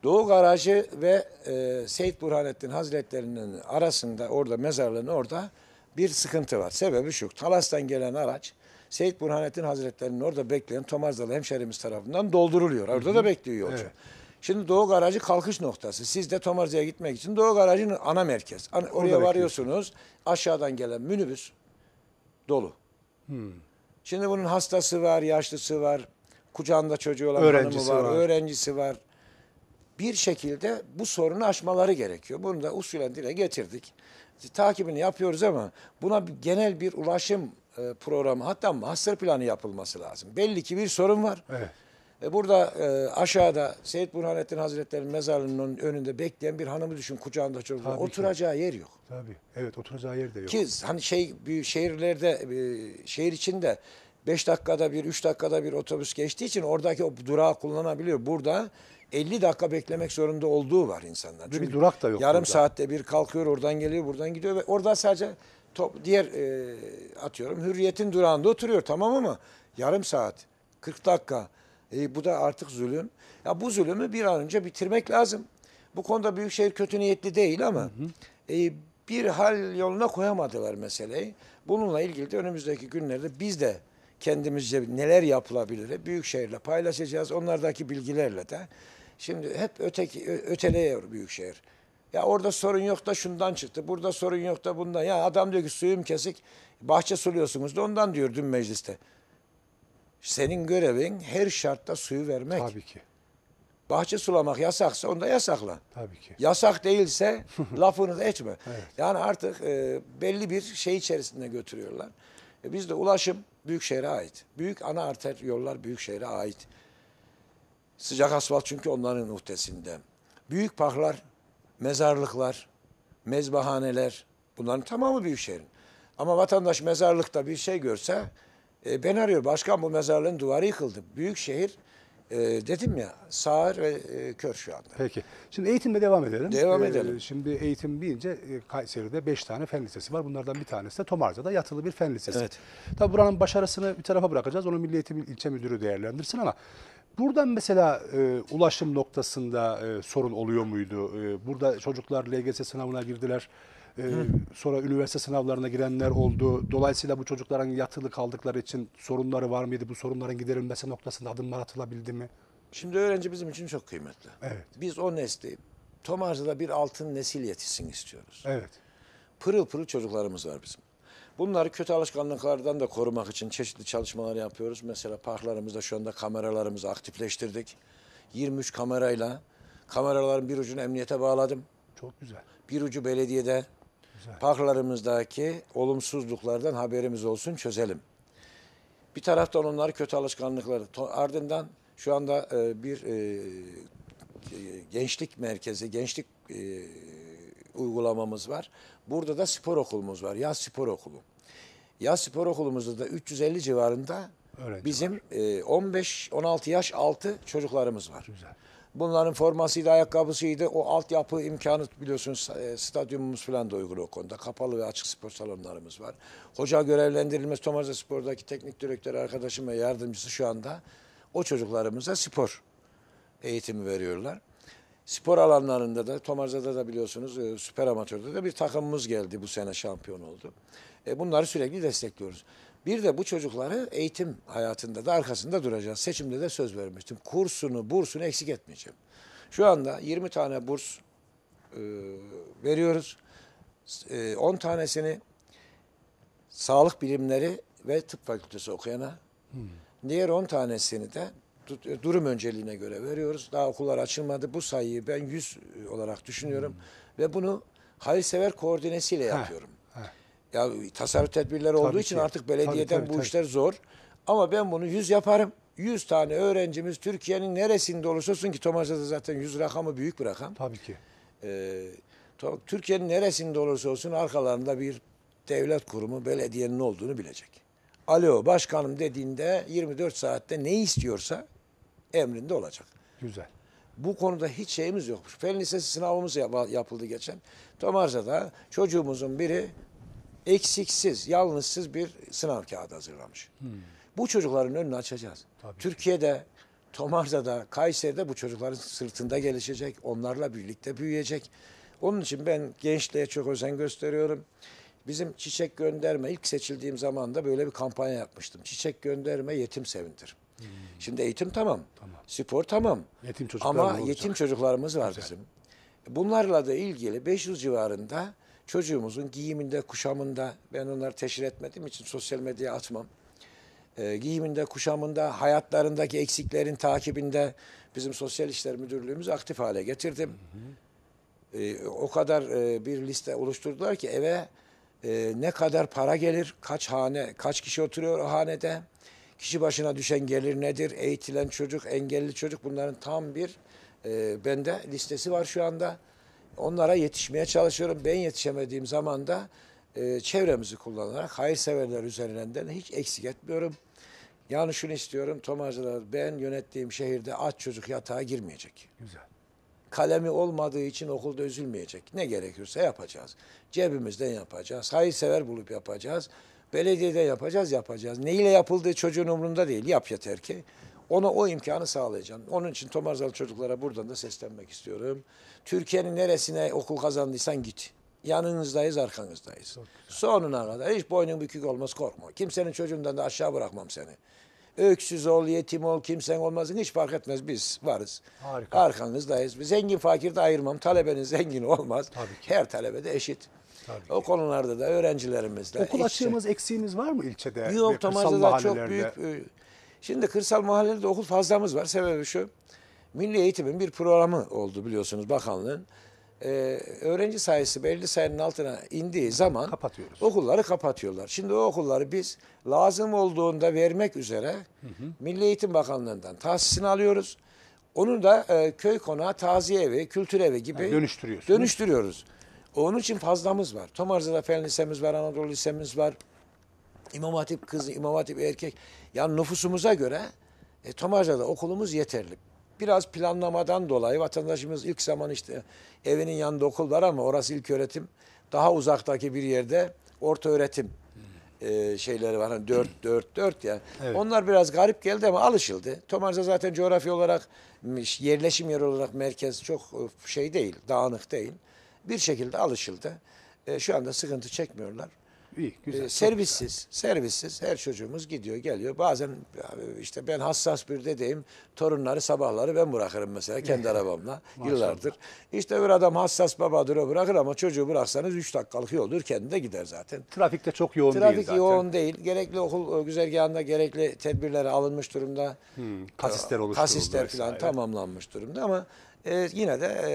Doğu Garajı ve e, Seyit Burhanettin Hazretlerinin arasında orada mezarlığın orada bir sıkıntı var. Sebebi şu. Talas'tan gelen araç Seyit Burhanettin Hazretleri'nin orada bekleyen Tomarzalı hemşerimiz tarafından dolduruluyor. Orada hı hı. da bekliyor yolcu. Evet. Şimdi Doğu Garajı kalkış noktası. Siz de Tomarza'ya gitmek için Doğu Garajı'nın ana merkez. Hani oraya Orada varıyorsunuz. Aşağıdan gelen minibüs dolu. Hmm. Şimdi bunun hastası var, yaşlısı var, kucağında çocuğu olan öğrencisi hanımı var, var, öğrencisi var bir şekilde bu sorunu aşmaları gerekiyor. Bunu da usulen dile getirdik. Takibini yapıyoruz ama buna bir, genel bir ulaşım e, programı hatta master planı yapılması lazım. Belli ki bir sorun var. Evet. E, burada e, aşağıda Seyyid Burhanettin Hazretleri'nin mezarının önünde bekleyen bir hanımı düşün kucağında çocuğu. Oturacağı ki. yer yok. Tabii. Evet oturacağı yer de yok. Ki hani şey büyük şehirlerde e, şehir içinde beş dakikada bir, üç dakikada bir otobüs geçtiği için oradaki o durağı kullanabiliyor. Burada 50 dakika beklemek zorunda olduğu var insanlar. Çünkü bir durak da yok. Yarım burada. saatte bir kalkıyor, oradan geliyor, buradan gidiyor ve orada sadece top, diğer e, atıyorum Hürriyet'in durağında oturuyor tamam ama yarım saat, 40 dakika. E, bu da artık zulüm. Ya bu zulümü bir an önce bitirmek lazım. Bu konuda Büyükşehir kötü niyetli değil ama hı hı. E, bir hal yoluna koyamadılar meseleyi. Bununla ilgili de önümüzdeki günlerde biz de kendimizce neler yapılabilir büyükşehirle paylaşacağız. Onlardaki bilgilerle de Şimdi hep öteki, öteleyor Büyükşehir. Ya orada sorun yok da şundan çıktı. Burada sorun yok da bundan. Ya adam diyor ki suyum kesik. Bahçe suluyorsunuz da ondan diyor dün mecliste. Senin görevin her şartta suyu vermek. Tabii ki. Bahçe sulamak yasaksa onda yasakla. Tabii ki. Yasak değilse lafını da etme. Evet. Yani artık e, belli bir şey içerisinde götürüyorlar. E, biz de ulaşım büyük şehre ait. Büyük ana arter yollar büyük şehre ait. Sıcak asfalt çünkü onların uhdesinde. Büyük parklar, mezarlıklar, mezbahaneler bunların tamamı büyük şehrin. Ama vatandaş mezarlıkta bir şey görse e, ben arıyor. Başkan bu mezarlığın duvarı yıkıldı. Büyük şehir e, dedim ya sağır ve e, kör şu anda. Peki. Şimdi eğitimle devam edelim. Devam e, edelim. Ee, şimdi eğitim deyince e, Kayseri'de 5 tane fen lisesi var. Bunlardan bir tanesi de Tomarza'da yatılı bir fen lisesi. Evet. Tabii buranın başarısını bir tarafa bırakacağız. Onu Milli Eğitim İlçe Müdürü değerlendirsin ama Buradan mesela e, ulaşım noktasında e, sorun oluyor muydu? E, burada çocuklar LGS sınavına girdiler. E, sonra üniversite sınavlarına girenler oldu. Dolayısıyla bu çocukların yatılı kaldıkları için sorunları var mıydı? Bu sorunların giderilmesi noktasında adımlar atılabildi mi? Şimdi öğrenci bizim için çok kıymetli. Evet. Biz o nesli Tomarca'da bir altın nesil yetişsin istiyoruz. Evet. Pırıl pırıl çocuklarımız var bizim. Bunları kötü alışkanlıklardan da korumak için çeşitli çalışmalar yapıyoruz. Mesela parklarımızda şu anda kameralarımızı aktifleştirdik. 23 kamerayla kameraların bir ucunu emniyete bağladım. Çok güzel. Bir ucu belediyede. Parklarımızdaki olumsuzluklardan haberimiz olsun çözelim. Bir taraftan onları kötü alışkanlıkları ardından şu anda e, bir e, e, gençlik merkezi, gençlik e, uygulamamız var. Burada da spor okulumuz var. Yaz spor okulu. Yaz spor okulumuzda da 350 civarında Öğrenci bizim e, 15-16 yaş altı çocuklarımız var. Güzel. Bunların formasıydı, ayakkabısıydı. O altyapı imkanı biliyorsunuz e, stadyumumuz falan da uygun o konuda. Kapalı ve açık spor salonlarımız var. Hoca görevlendirilmesi Tomarza Spor'daki teknik direktör arkadaşım ve yardımcısı şu anda o çocuklarımıza spor eğitimi veriyorlar spor alanlarında da Tomarza'da da biliyorsunuz e, süper amatörde de bir takımımız geldi bu sene şampiyon oldu. E, bunları sürekli destekliyoruz. Bir de bu çocukları eğitim hayatında da arkasında duracağız. Seçimde de söz vermiştim. Kursunu, bursunu eksik etmeyeceğim. Şu anda 20 tane burs e, veriyoruz. E, 10 tanesini sağlık bilimleri ve tıp fakültesi okuyana, hmm. diğer 10 tanesini de e, durum önceliğine göre veriyoruz. Daha okullar açılmadı. Bu sayıyı ben 100 e, olarak düşünüyorum. Hmm. Ve bunu hayırsever koordinesiyle yapıyorum. Heh, Ya tasarruf tedbirleri tabii olduğu ki. için artık belediyeden tabii, tabii, bu tabii. işler zor. Ama ben bunu 100 yaparım. 100 tane öğrencimiz Türkiye'nin neresinde olursa olsun ki Tomaşa'da zaten 100 rakamı büyük bir rakam. Tabii ki. Ee, Türkiye'nin neresinde olursa olsun arkalarında bir devlet kurumu belediyenin olduğunu bilecek. Alo başkanım dediğinde 24 saatte ne istiyorsa emrinde olacak. Güzel. Bu konuda hiç şeyimiz yokmuş. Fen Lisesi sınavımız yapıldı geçen. Tomarza'da çocuğumuzun biri eksiksiz, yalnızsız bir sınav kağıdı hazırlamış. Hmm. Bu çocukların önünü açacağız. Tabii. Türkiye'de, Tomarza'da, Kayseri'de bu çocukların sırtında gelişecek. Onlarla birlikte büyüyecek. Onun için ben gençliğe çok özen gösteriyorum. Bizim çiçek gönderme ilk seçildiğim zaman da böyle bir kampanya yapmıştım. Çiçek gönderme yetim sevindir. Hmm. Şimdi eğitim tamam. tamam. Spor tamam. Yetim Ama yetim çocuklarımız var Güzel. bizim. Bunlarla da ilgili 500 civarında çocuğumuzun giyiminde, kuşamında ben onları teşhir etmediğim için sosyal medyaya atmam. E, giyiminde, kuşamında, hayatlarındaki eksiklerin takibinde bizim Sosyal İşler Müdürlüğümüz aktif hale getirdim. Hı hı. E, o kadar e, bir liste oluşturdular ki eve e, ne kadar para gelir, kaç hane, kaç kişi oturuyor o hanede, Kişi başına düşen gelir nedir? Eğitilen çocuk, engelli çocuk bunların tam bir e, bende listesi var şu anda. Onlara yetişmeye çalışıyorum. Ben yetişemediğim zaman da e, çevremizi kullanarak hayırseverler üzerinden hiç eksik etmiyorum. Yani şunu istiyorum Tomarcılar ben yönettiğim şehirde aç çocuk yatağa girmeyecek. Güzel. Kalemi olmadığı için okulda üzülmeyecek. Ne gerekiyorsa yapacağız. Cebimizden yapacağız. Hayırsever bulup yapacağız. Belediyede yapacağız yapacağız. Neyle yapıldığı çocuğun umurunda değil. Yap yeter ki. Ona o imkanı sağlayacağım. Onun için Tomarzalı çocuklara buradan da seslenmek istiyorum. Türkiye'nin neresine okul kazandıysan git. Yanınızdayız, arkanızdayız. Sonuna kadar. Hiç boynun bükük olmaz, korkma. Kimsenin çocuğundan da aşağı bırakmam seni. Öksüz ol, yetim ol, kimsen olmasın hiç fark etmez. Biz varız. Harika. Arkanızdayız. Zengin fakir de ayırmam. Talebeniz zengin olmaz. Her talebe de eşit. Tabii ki. O konularda da öğrencilerimizle. Okul işte, açığımız, eksiğimiz var mı ilçede? Yok, Tamarca'da çok büyük. E, şimdi kırsal mahallede okul fazlamız var. Sebebi şu, milli eğitimin bir programı oldu biliyorsunuz bakanlığın. Ee, öğrenci sayısı belli sayının altına indiği zaman Kapatıyoruz. okulları kapatıyorlar. Şimdi o okulları biz lazım olduğunda vermek üzere hı hı. Milli Eğitim Bakanlığı'ndan tahsisini alıyoruz. Onu da e, köy konağı, taziye evi, kültür evi gibi yani dönüştürüyoruz. dönüştürüyoruz. Onun için fazlamız var. Tomarza'da Fen Lisemiz var, Anadolu Lisemiz var. İmam Hatip kız, İmam Hatip erkek. Yani nüfusumuza göre e, Tomarza'da okulumuz yeterli. Biraz planlamadan dolayı vatandaşımız ilk zaman işte evinin yanında okul var ama orası ilk öğretim. Daha uzaktaki bir yerde orta öğretim e, şeyleri var. Hani 4 4 4 yani. Evet. Onlar biraz garip geldi ama alışıldı. Tomarza zaten coğrafi olarak yerleşim yeri olarak merkez çok e, şey değil, dağınık değil bir şekilde alışıldı. E, şu anda sıkıntı çekmiyorlar. İyi, e, güzel. E, servissiz, güzel. servissiz her çocuğumuz gidiyor, geliyor. Bazen işte ben hassas bir dedeyim, torunları sabahları ben bırakırım mesela kendi arabamla yıllardır. İşte bir adam hassas babadır o bırakır ama çocuğu bıraksanız 3 dakikalık yoldur kendi de gider zaten. Trafikte çok yoğun Trafik değil zaten. Trafik yoğun değil. Gerekli okul güzergahında gerekli tedbirler alınmış durumda. Hmm, kasisler oluşturuldu. Kasisler falan vesaire. tamamlanmış durumda ama e, yine de e,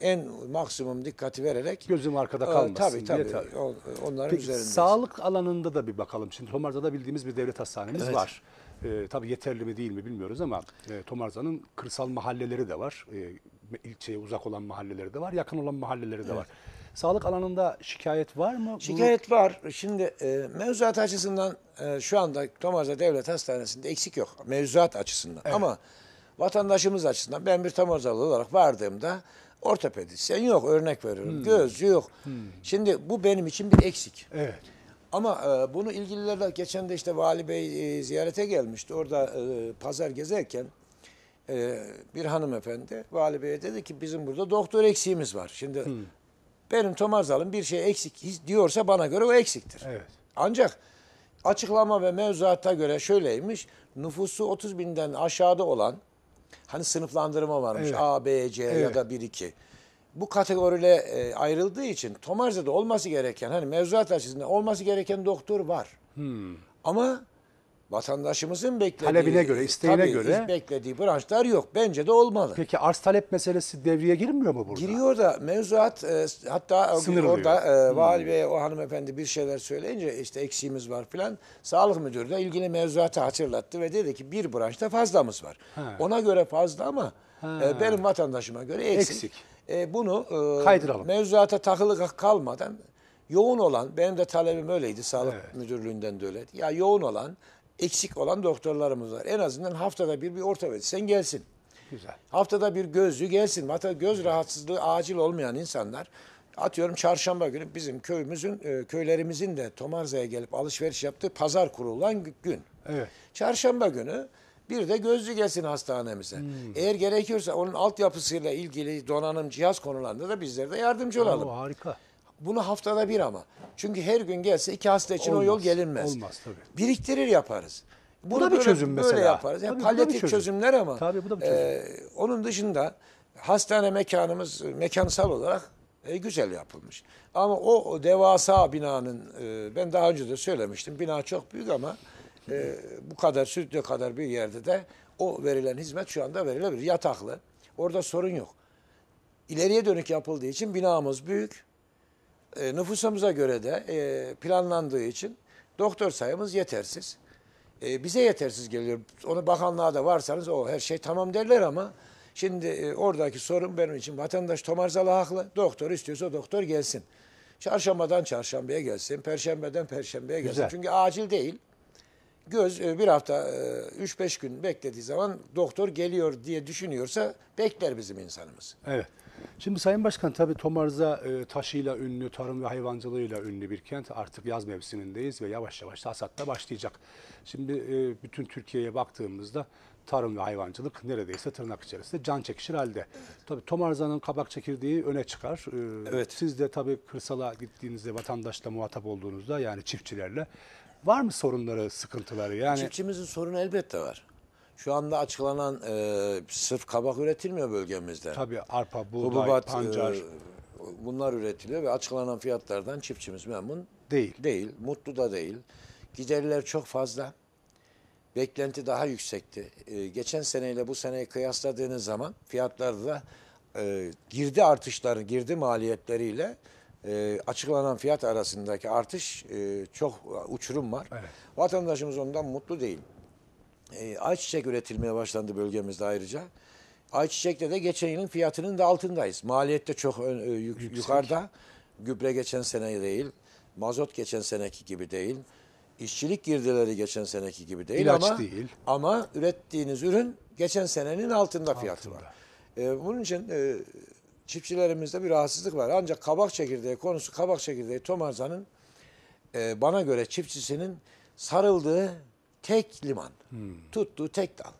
en maksimum dikkati vererek gözüm arkada ee, kalmasın. Tabii tabii. Diye, tabii. onların Peki, üzerindeyiz. Sağlık alanında da bir bakalım. Şimdi Tomarza'da bildiğimiz bir devlet hastanemiz evet. var. E, tabii yeterli mi değil mi bilmiyoruz ama e, Tomarza'nın kırsal mahalleleri de var. E, ilçeye uzak olan mahalleleri de var, yakın olan mahalleleri de evet. var. Sağlık alanında şikayet var mı? Şikayet Bunu... var. Şimdi e, mevzuat açısından e, şu anda Tomarza Devlet Hastanesi'nde eksik yok. Mevzuat açısından. Evet. Ama vatandaşımız açısından ben bir Tomarzalı olarak vardığımda Ortopedisyen yok örnek veriyorum. Hmm. Gözcü yok. Hmm. Şimdi bu benim için bir eksik. Evet. Ama e, bunu ilgililerle geçen de işte Vali Bey e, ziyarete gelmişti. Orada e, pazar gezerken e, bir hanımefendi Vali Bey'e dedi ki bizim burada doktor eksiğimiz var. Şimdi hmm. benim Tomarzal'ın bir şey eksik diyorsa bana göre o eksiktir. Evet. Ancak açıklama ve mevzuata göre şöyleymiş. Nüfusu 30 binden aşağıda olan Hani sınıflandırma varmış. Evet. A, B, C evet. ya da 1, 2. Bu kategorile e, ayrıldığı için Tomarza'da olması gereken hani mevzuat açısından olması gereken doktor var. Hmm. Ama vatandaşımızın beklediği talebine göre, isteğine tabii, göre beklediği branşlar yok. Bence de olmalı. Peki arz talep meselesi devreye girmiyor mu burada? Giriyor da mevzuat e, hatta Sınırlıyor. orada e, vali hmm. bey o hanımefendi bir şeyler söyleyince işte eksiğimiz var filan. Sağlık müdürü de ilgili mevzuatı hatırlattı ve dedi ki bir branşta fazlamız var. Ha. Ona göre fazla ama e, benim vatandaşıma göre eksik. eksik. E, bunu e, kaydıralım. Mevzuata takılı kalmadan yoğun olan benim de talebim öyleydi sağlık evet. müdürlüğünden de öyle. Ya yoğun olan eksik olan doktorlarımız var. En azından haftada bir bir orta ortopedisten gelsin. Güzel. Haftada bir gözlü gelsin. Hatta göz rahatsızlığı acil olmayan insanlar atıyorum çarşamba günü bizim köyümüzün e, köylerimizin de Tomarza'ya gelip alışveriş yaptığı pazar kurulan gün. Evet. Çarşamba günü bir de gözlü gelsin hastanemize. Hmm. Eğer gerekiyorsa onun altyapısıyla ilgili donanım, cihaz konularında da bizlere de yardımcı olalım. Oo, harika. Bunu haftada bir ama. Çünkü her gün gelse iki hasta için olmaz, o yol gelinmez. Olmaz tabii. Biriktirir yaparız. Bunu bu da böyle, bir çözüm böyle mesela. yaparız. Yani tabii, palyatif çözüm. çözümler ama. Tabii bu da bir çözüm. E, onun dışında hastane mekanımız e, mekansal olarak e, güzel yapılmış. Ama o, o devasa binanın e, ben daha önce de söylemiştim. Bina çok büyük ama e, bu kadar stüdyo kadar bir yerde de o verilen hizmet şu anda verilebilir. Yataklı. Orada sorun yok. İleriye dönük yapıldığı için binamız büyük e, nüfusumuza göre de e, planlandığı için doktor sayımız yetersiz. E, bize yetersiz geliyor. Onu bakanlığa da varsanız o her şey tamam derler ama şimdi e, oradaki sorun benim için vatandaş tomarzalı haklı. Doktor istiyorsa doktor gelsin. Çarşambadan çarşambaya gelsin, perşembeden perşembeye gelsin. Güzel. Çünkü acil değil. Göz e, bir hafta, e, üç beş gün beklediği zaman doktor geliyor diye düşünüyorsa bekler bizim insanımız. Evet. Şimdi Sayın Başkan tabii Tomarza e, taşıyla ünlü, tarım ve hayvancılığıyla ünlü bir kent. Artık yaz mevsimindeyiz ve yavaş yavaş hasatla başlayacak. Şimdi e, bütün Türkiye'ye baktığımızda tarım ve hayvancılık neredeyse tırnak içerisinde can çekişir halde. Evet. Tabii Tomarza'nın kabak çekirdeği öne çıkar. Ee, evet. Siz de tabii kırsala gittiğinizde vatandaşla muhatap olduğunuzda yani çiftçilerle var mı sorunları, sıkıntıları? Yani Çiftçimizin sorunu elbette var. Şu anda açıklanan e, sırf kabak üretilmiyor bölgemizde. Tabii arpa, buğday, Hububat, e, pancar. E, bunlar üretiliyor ve açıklanan fiyatlardan çiftçimiz memnun değil. Değil, mutlu da değil. Giderler çok fazla. Beklenti daha yüksekti. E, geçen seneyle bu seneyi kıyasladığınız zaman fiyatlarda da e, girdi artışları, girdi maliyetleriyle e, açıklanan fiyat arasındaki artış e, çok e, uçurum var. Evet. Vatandaşımız ondan mutlu değil. E, ayçiçek üretilmeye başlandı bölgemizde ayrıca. Ayçiçekte de geçen yılın fiyatının da altındayız. Maliyet de çok ön, e, yük, yukarıda. Gübre geçen sene değil. Mazot geçen seneki gibi değil. işçilik girdileri geçen seneki gibi değil İlaç ama değil. ama ürettiğiniz ürün geçen senenin altında, altında. fiyatı var. E, bunun için e, çiftçilerimizde bir rahatsızlık var. Ancak kabak çekirdeği konusu kabak çekirdeği Tomarza'nın e, bana göre çiftçisinin sarıldığı Tek liman. Hmm. Tuttuğu tek dal.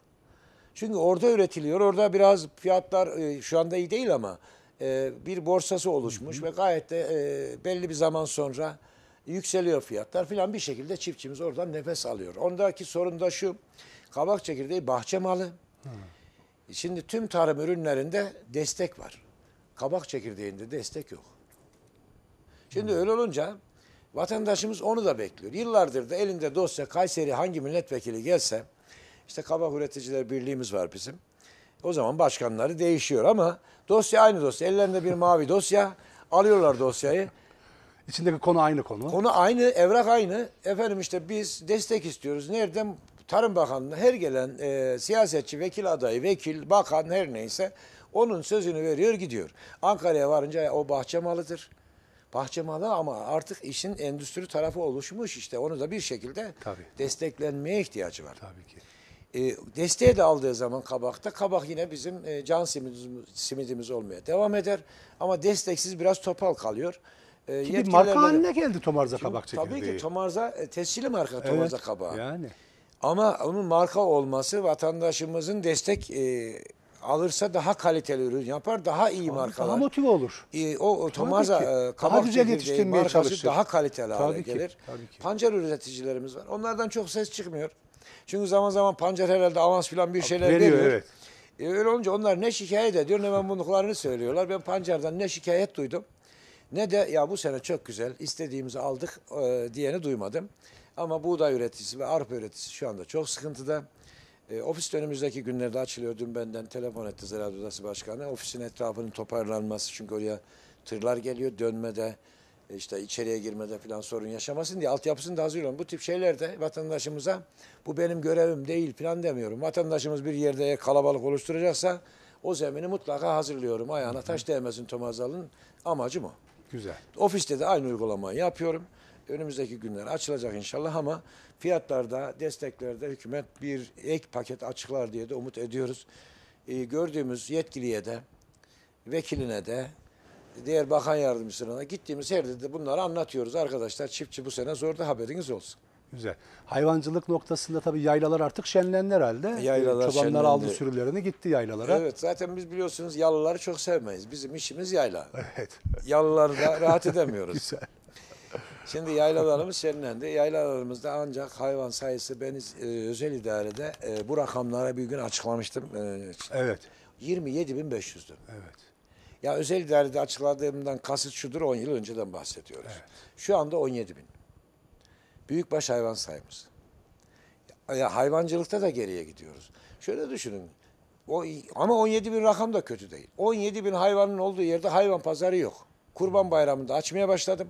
Çünkü orada üretiliyor. Orada biraz fiyatlar e, şu anda iyi değil ama e, bir borsası oluşmuş hı ve gayet de e, belli bir zaman sonra yükseliyor fiyatlar filan bir şekilde çiftçimiz oradan nefes alıyor. Ondaki sorun da şu. Kabak çekirdeği bahçe malı. Hı. Şimdi tüm tarım ürünlerinde destek var. Kabak çekirdeğinde destek yok. Şimdi öyle olunca Vatandaşımız onu da bekliyor. Yıllardır da elinde dosya Kayseri hangi milletvekili gelse işte Kabak Üreticiler Birliği'miz var bizim. O zaman başkanları değişiyor ama dosya aynı dosya. Ellerinde bir mavi dosya. Alıyorlar dosyayı. İçindeki konu aynı konu. Konu aynı, evrak aynı. Efendim işte biz destek istiyoruz. Nereden? Tarım Bakanlığı. her gelen e, siyasetçi, vekil adayı, vekil, bakan her neyse onun sözünü veriyor gidiyor. Ankara'ya varınca o bahçe malıdır. Bahçemalı ama artık işin endüstri tarafı oluşmuş işte. Onu da bir şekilde Tabii. desteklenmeye ihtiyacı var. Tabii ki. E, desteği de aldığı zaman kabakta kabak yine bizim e, can simidimiz, simidimiz olmaya devam eder. Ama desteksiz biraz topal kalıyor. E, Ki bir marka haline geldi Tomarza kabak çekirdeği. Tabii ki Tomarza e, tescilli marka evet, Tomarza kabağı. Yani. Ama onun marka olması vatandaşımızın destek e, alırsa daha kaliteli ürün yapar, daha iyi markalar. Daha motive olur. Ee, o o Tomaza e, kabak güzel yetiştirmeye çalışır. Daha kaliteli Tabii hale ki. gelir. Tabii ki. Pancar üreticilerimiz var. Onlardan çok ses çıkmıyor. Çünkü zaman zaman pancar herhalde avans falan bir şeyler veriyor. veriyor. Evet. E, öyle olunca onlar ne şikayet ediyor ne ben söylüyorlar. Ben pancardan ne şikayet duydum ne de ya bu sene çok güzel istediğimizi aldık e, diyeni duymadım. Ama buğday üreticisi ve arpa üreticisi şu anda çok sıkıntıda. E, ofis önümüzdeki günlerde açılıyor. Dün benden telefon etti Ziraat Odası Başkanı. Ofisin etrafının toparlanması çünkü oraya tırlar geliyor dönmede e, işte içeriye girmede falan sorun yaşamasın diye altyapısını da hazırlıyorum. Bu tip şeylerde vatandaşımıza bu benim görevim değil falan demiyorum. Vatandaşımız bir yerde kalabalık oluşturacaksa o zemini mutlaka hazırlıyorum. Ayağına taş değmesin tomaz alın amacım o. Güzel. Ofiste de aynı uygulamayı yapıyorum. Önümüzdeki günler açılacak inşallah ama Fiyatlarda, desteklerde hükümet bir ek paket açıklar diye de umut ediyoruz. Ee, gördüğümüz yetkiliye de, vekiline de, diğer bakan yardımcısına da gittiğimiz yerde de bunları anlatıyoruz. Arkadaşlar çiftçi bu sene zorda haberiniz olsun. Güzel. Hayvancılık noktasında tabii yaylalar artık şenlendi herhalde. E, yaylalar ee, Çobanlar şenlendi. aldı sürülerini gitti yaylalara. Evet zaten biz biliyorsunuz yalıları çok sevmeyiz. Bizim işimiz yayla. Evet. Yalılarda rahat edemiyoruz. Güzel. Şimdi yaylalarımız şenlendi. Yaylalarımızda ancak hayvan sayısı ben e, özel idarede e, bu rakamlara bir gün açıklamıştım. E, Evet. 27.500'dü. Evet. Ya özel idarede açıkladığımdan kasıt şudur 10 yıl önceden bahsediyoruz. Şu anda 17 bin. Büyükbaş hayvan sayımız. Ya hayvancılıkta da geriye gidiyoruz. Şöyle düşünün. O, ama 17 bin rakam da kötü değil. 17 bin hayvanın olduğu yerde hayvan pazarı yok. Kurban bayramında açmaya başladım.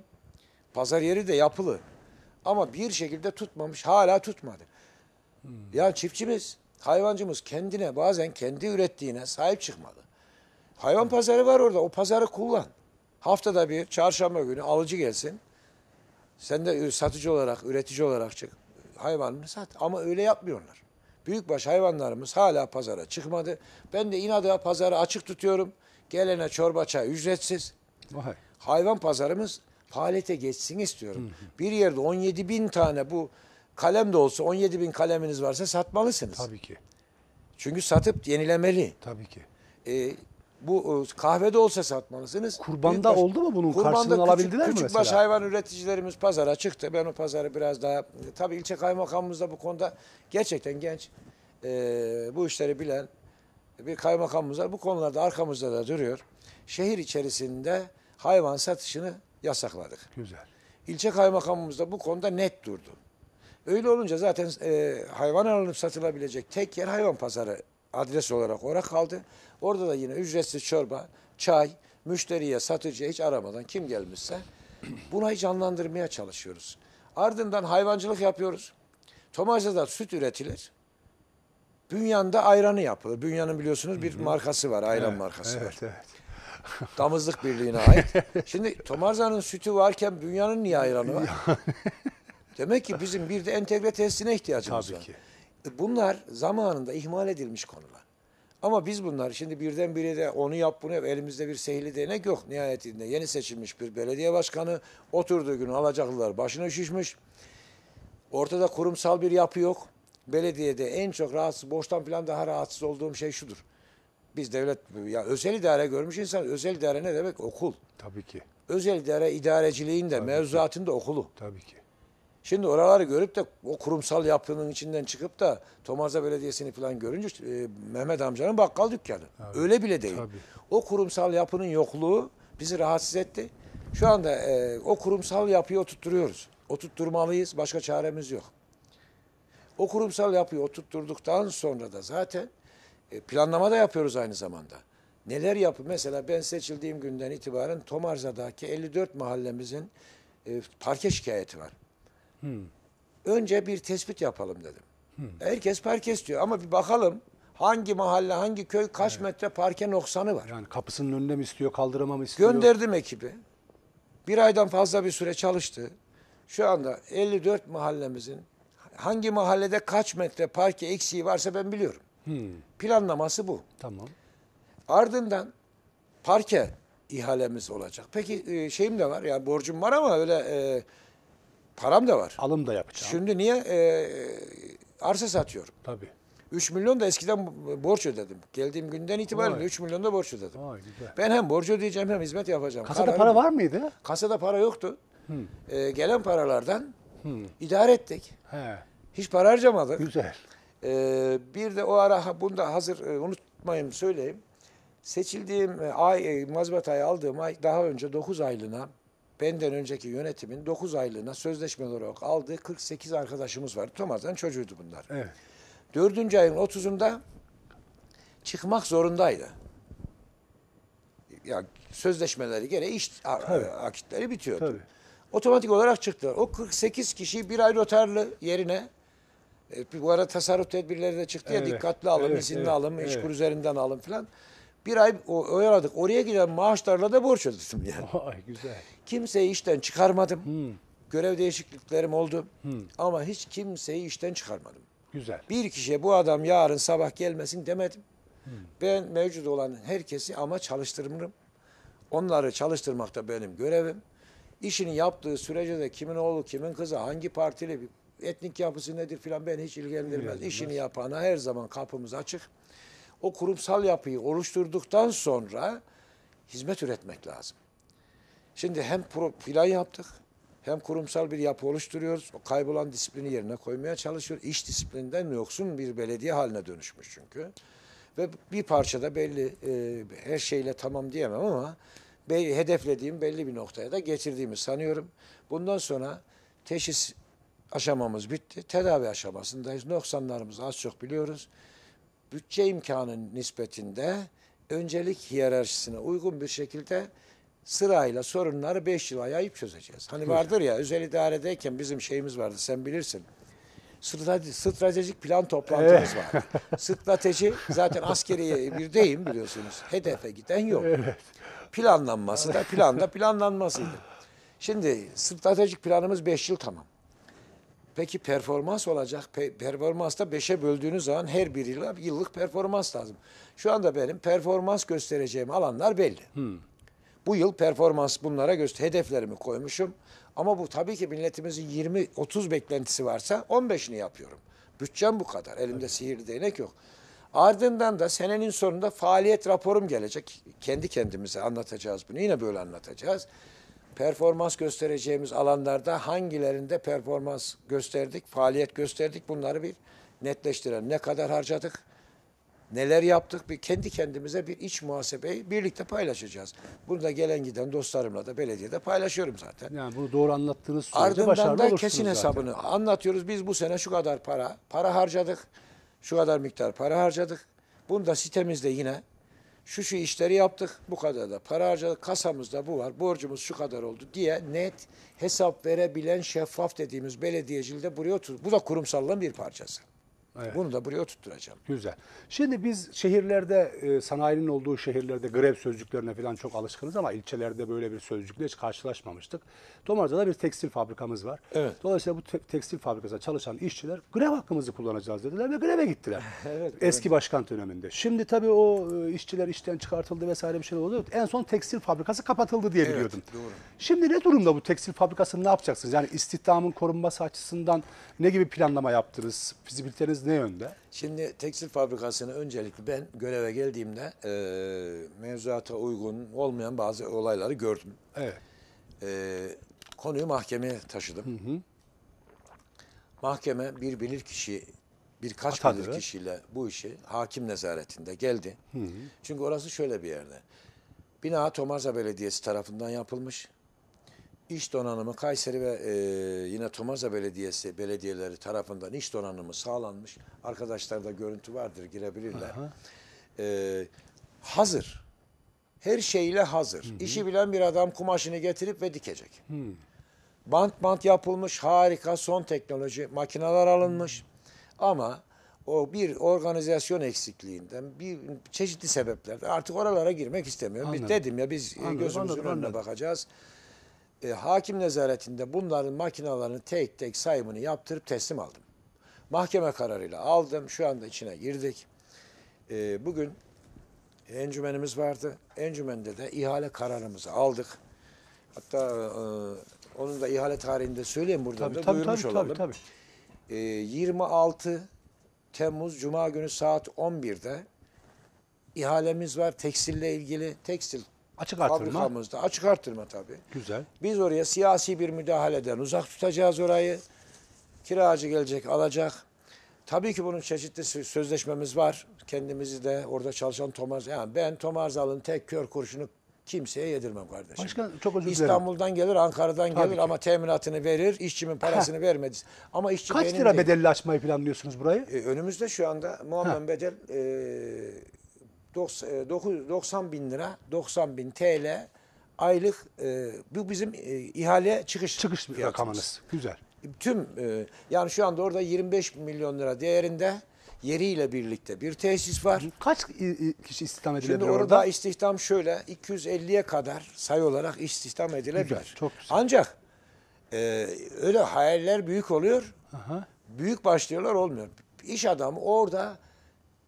Pazar yeri de yapılı. Ama bir şekilde tutmamış, hala tutmadı. Hmm. Ya çiftçimiz, hayvancımız kendine bazen kendi ürettiğine sahip çıkmalı. Hayvan hmm. pazarı var orada, o pazarı kullan. Haftada bir, çarşamba günü alıcı gelsin. Sen de e, satıcı olarak, üretici olarak çık. Hayvanını sat. Ama öyle yapmıyorlar. Büyükbaş hayvanlarımız hala pazara çıkmadı. Ben de inadı pazarı açık tutuyorum. Gelene çorba çay ücretsiz. Vay. Hayvan pazarımız faaliyete geçsin istiyorum. Hı hı. Bir yerde 17 bin tane bu kalem de olsa 17 bin kaleminiz varsa satmalısınız. Tabii ki. Çünkü satıp yenilemeli. Tabii ki. Ee, bu e, kahvede olsa satmalısınız. Kurbanda baş, oldu mu bunun kurbanda karşılığını küçük, alabildiler küçük mi mesela? Küçükbaş hayvan üreticilerimiz pazara çıktı. Ben o pazarı biraz daha tabii ilçe kaymakamımız da bu konuda gerçekten genç e, bu işleri bilen bir kaymakamımız var. Bu konularda arkamızda da duruyor. Şehir içerisinde hayvan satışını yasakladık. Güzel. İlçe kaymakamımız da bu konuda net durdu. Öyle olunca zaten e, hayvan alınıp satılabilecek tek yer hayvan pazarı adres olarak orada kaldı. Orada da yine ücretsiz çorba, çay, müşteriye, satıcıya hiç aramadan kim gelmişse buna canlandırmaya çalışıyoruz. Ardından hayvancılık yapıyoruz. Tomarza'da süt üretilir. Bünyan'da ayranı yapılır. Bünyan'ın biliyorsunuz bir Hı -hı. markası var, ayran evet, markası evet, var. Evet. Damızlık Birliği'ne ait. Şimdi Tomarza'nın sütü varken dünyanın niye ayranı var? Demek ki bizim bir de entegre testine ihtiyacımız Tabii var. Tabii ki. E, bunlar zamanında ihmal edilmiş konular. Ama biz bunlar şimdi birdenbire de onu yap bunu yap elimizde bir sehirli değnek yok nihayetinde. Yeni seçilmiş bir belediye başkanı oturduğu gün alacaklılar başına şişmiş. Ortada kurumsal bir yapı yok. Belediyede en çok rahatsız, borçtan falan daha rahatsız olduğum şey şudur. Biz devlet ya özel idare görmüş insan özel idare ne demek? Okul. Tabii ki. Özel idare idareciliğin de Tabii okulu. Tabii ki. Şimdi oraları görüp de o kurumsal yapının içinden çıkıp da Tomarza Belediyesi'ni falan görünce e, Mehmet amcanın bakkal dükkanı. Abi, Öyle bile değil. Tabii. O kurumsal yapının yokluğu bizi rahatsız etti. Şu anda e, o kurumsal yapıyı oturtturuyoruz. Oturtturmalıyız. Başka çaremiz yok. O kurumsal yapıyı oturtturduktan sonra da zaten e, planlama da yapıyoruz aynı zamanda. Neler yapı? Mesela ben seçildiğim günden itibaren Tomarza'daki 54 mahallemizin e, parke şikayeti var. Hmm. Önce bir tespit yapalım dedim. Hmm. Herkes parke istiyor ama bir bakalım hangi mahalle, hangi köy kaç evet. metre parke noksanı var. Yani kapısının önüne mi istiyor, kaldırıma mı istiyor? Gönderdim ekibi. Bir aydan fazla bir süre çalıştı. Şu anda 54 mahallemizin hangi mahallede kaç metre parke eksiği varsa ben biliyorum. Hmm. Planlaması bu. Tamam. Ardından parke ihalemiz olacak. Peki e, şeyim de var yani borcum var ama öyle e, param da var. Alım da yapacağım. Şimdi niye e, arsa satıyorum? Tabii. 3 milyon da eskiden borç ödedim. Geldiğim günden itibaren Vay. 3 milyon da borç ödedim. Vay, güzel. Ben hem borç ödeyeceğim hem hizmet yapacağım. Kasada Kararım, para var mıydı? Kasada para yoktu. Hmm. Ee, gelen paralardan hmm. idare ettik. He. Hiç para harcamadık. Güzel. Ee, bir de o ara bunu da hazır e, unutmayayım söyleyeyim. Seçildiğim e, ay, e, mazbat ayı aldığım ay daha önce 9 aylığına benden önceki yönetimin 9 aylığına sözleşmeli olarak aldığı 48 arkadaşımız vardı. Tomaz'dan çocuğuydu bunlar. Evet. 4. ayın 30'unda çıkmak zorundaydı. Ya sözleşmeleri gene iş Tabii. akitleri bitiyordu. Tabii. Otomatik olarak çıktı O 48 kişi bir ay rotarlı yerine e, bu ara tasarruf tedbirleri de çıktı evet. ya dikkatli alın, evet, izinli evet, alın, evet. işkur üzerinden alın filan. Bir ay oyaladık. Oraya giden maaşlarla da borç ödedim yani. Ay güzel. Kimseyi işten çıkarmadım. Hmm. Görev değişikliklerim oldu. Hmm. Ama hiç kimseyi işten çıkarmadım. Güzel. Bir kişiye bu adam yarın sabah gelmesin demedim. Hmm. Ben mevcut olan herkesi ama çalıştırırım. Onları çalıştırmak da benim görevim. İşini yaptığı sürece de kimin oğlu, kimin kızı, hangi partili etnik yapısı nedir filan ben hiç ilgilendirmez. İşini yapana her zaman kapımız açık. O kurumsal yapıyı oluşturduktan sonra hizmet üretmek lazım. Şimdi hem plan yaptık, hem kurumsal bir yapı oluşturuyoruz. O kaybolan disiplini yerine koymaya çalışıyoruz. İş disiplinden yoksun bir belediye haline dönüşmüş çünkü. Ve bir parçada belli e, her şeyle tamam diyemem ama be, hedeflediğim belli bir noktaya da getirdiğimi sanıyorum. Bundan sonra teşhis aşamamız bitti. Tedavi aşamasındayız. Noksanlarımızı az çok biliyoruz. Bütçe imkanı nispetinde öncelik hiyerarşisine uygun bir şekilde sırayla sorunları 5 yıla yayıp çözeceğiz. Hani vardır ya özel idaredeyken bizim şeyimiz vardı sen bilirsin. Strateji, stratejik plan toplantımız evet. var. Strateji zaten askeri deyim biliyorsunuz. Hedefe giden yok. Evet. Planlanması da planda planlanmasıydı. Şimdi stratejik planımız 5 yıl tamam. Peki performans olacak. Pe performansta beşe böldüğünüz zaman her bir yıl, yıllık performans lazım. Şu anda benim performans göstereceğim alanlar belli. Hmm. Bu yıl performans bunlara göster hedeflerimi koymuşum. Ama bu tabii ki milletimizin 20-30 beklentisi varsa 15'ini yapıyorum. Bütçem bu kadar. Elimde evet. sihirli değnek yok. Ardından da senenin sonunda faaliyet raporum gelecek. Kendi kendimize anlatacağız bunu. Yine böyle anlatacağız performans göstereceğimiz alanlarda hangilerinde performans gösterdik, faaliyet gösterdik bunları bir netleştirelim. Ne kadar harcadık, neler yaptık bir kendi kendimize bir iç muhasebeyi birlikte paylaşacağız. Bunu da gelen giden dostlarımla da belediyede paylaşıyorum zaten. Yani bunu doğru anlattığınız sürece Ardından başarılı da kesin zaten. hesabını anlatıyoruz. Biz bu sene şu kadar para, para harcadık. Şu kadar miktar para harcadık. Bunu da sitemizde yine şu şu işleri yaptık, bu kadar da para harcadık, kasamızda bu var, borcumuz şu kadar oldu diye net hesap verebilen şeffaf dediğimiz belediyeciliği de buraya otur. Bu da kurumsallığın bir parçası. Evet. Bunu da buraya oturtturacağım. Güzel. Şimdi biz şehirlerde, e, sanayinin olduğu şehirlerde grev sözcüklerine falan çok alışkınız ama ilçelerde böyle bir sözcükle hiç karşılaşmamıştık. Domarca'da bir tekstil fabrikamız var. Evet. Dolayısıyla bu te- tekstil fabrikasında çalışan işçiler grev hakkımızı kullanacağız dediler ve greve gittiler. evet, Eski evet. başkan döneminde. Şimdi tabii o e, işçiler işten çıkartıldı vesaire bir şey oldu. En son tekstil fabrikası kapatıldı diye biliyordum. doğru. Şimdi ne durumda bu tekstil fabrikasını ne yapacaksınız? Yani istihdamın korunması açısından ne gibi planlama yaptınız? Fizibiliteniz ne yönde? Şimdi tekstil fabrikasını öncelikle ben göreve geldiğimde e, mevzuata uygun olmayan bazı olayları gördüm. Evet. E, konuyu mahkemeye taşıdım. Hı hı. Mahkeme bir kişi, birkaç Atadı. bilir kişiyle bu işi hakim nezaretinde geldi. Hı hı. Çünkü orası şöyle bir yerde. Bina Tomarza Belediyesi tarafından yapılmış. İş donanımı Kayseri ve e, yine Tomaz'a Belediyesi belediyeleri tarafından iş donanımı sağlanmış. Arkadaşlarda görüntü vardır girebilirler. E, hazır. Her şeyle hazır. Hı hı. İşi bilen bir adam kumaşını getirip ve dikecek. Hı. Bant bant yapılmış harika son teknoloji makineler alınmış. Hı. Ama o bir organizasyon eksikliğinden bir çeşitli sebeplerden artık oralara girmek istemiyorum. Anladım. Biz dedim ya biz e, anladım, gözümüzün anladım, önüne anladım. bakacağız e, hakim nezaretinde bunların makinalarını tek tek sayımını yaptırıp teslim aldım. Mahkeme kararıyla aldım. Şu anda içine girdik. E, bugün encümenimiz vardı. Encümende de ihale kararımızı aldık. Hatta e, onun da ihale tarihini de söyleyeyim burada tabii, da tabii, buyurmuş tabii, olalım. Tabii, tabii. E, 26 Temmuz Cuma günü saat 11'de ihalemiz var tekstille ilgili. Tekstil Açık artırma. Fabrikamızda açık artırma tabii. Güzel. Biz oraya siyasi bir müdahaleden uzak tutacağız orayı. Kiracı gelecek, alacak. Tabii ki bunun çeşitli sözleşmemiz var. Kendimizi de orada çalışan Tomar, yani ben Tomarzal'ın tek kör kurşunu kimseye yedirmem kardeşim. Başkan çok özür dilerim. İstanbul'dan gelir, Ankara'dan Tabii gelir ki. ama teminatını verir, işçimin parasını ha. vermedi. Ama işçi Kaç lira bedelli açmayı planlıyorsunuz burayı? Ee, önümüzde şu anda Muammer Bedel e, 90, e, bin lira, 90 bin TL aylık e, bu bizim e, ihale çıkış çıkış fiyatımız. rakamınız. Güzel. Tüm yani şu anda orada 25 milyon lira değerinde yeriyle birlikte bir tesis var. Kaç kişi istihdam edilebilir Şimdi orada? orada istihdam şöyle 250'ye kadar sayı olarak istihdam edilebilir. Güzel, çok güzel. Ancak e, öyle hayaller büyük oluyor. Aha. Büyük başlıyorlar olmuyor. İş adamı orada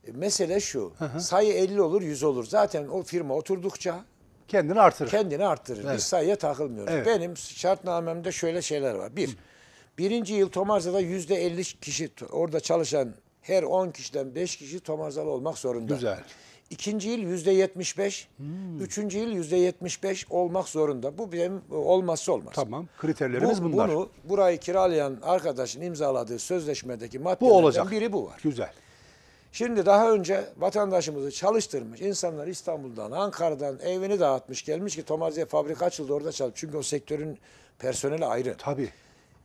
e, mesele şu. Hı hı. Sayı 50 olur, 100 olur. Zaten o firma oturdukça kendini artırır. Kendini arttırır. Evet. Biz sayıya takılmıyoruz. Evet. Benim şartnamemde şöyle şeyler var. Bir, birinci yıl Tomarza'da yüzde 50 kişi orada çalışan her 10 kişiden 5 kişi Tomarzalı olmak zorunda. Güzel. İkinci yıl yüzde yetmiş beş, hmm. üçüncü yıl yüzde yetmiş beş olmak zorunda. Bu benim e, olmazsa olmaz. Tamam, kriterlerimiz bu, bunlar. Bunu burayı kiralayan arkadaşın imzaladığı sözleşmedeki maddelerden bu olacak. biri bu var. Güzel. Şimdi daha önce vatandaşımızı çalıştırmış insanlar İstanbul'dan, Ankara'dan evini dağıtmış gelmiş ki Tomarzi'ye fabrika açıldı orada çalış. Çünkü o sektörün personeli ayrı. Tabii.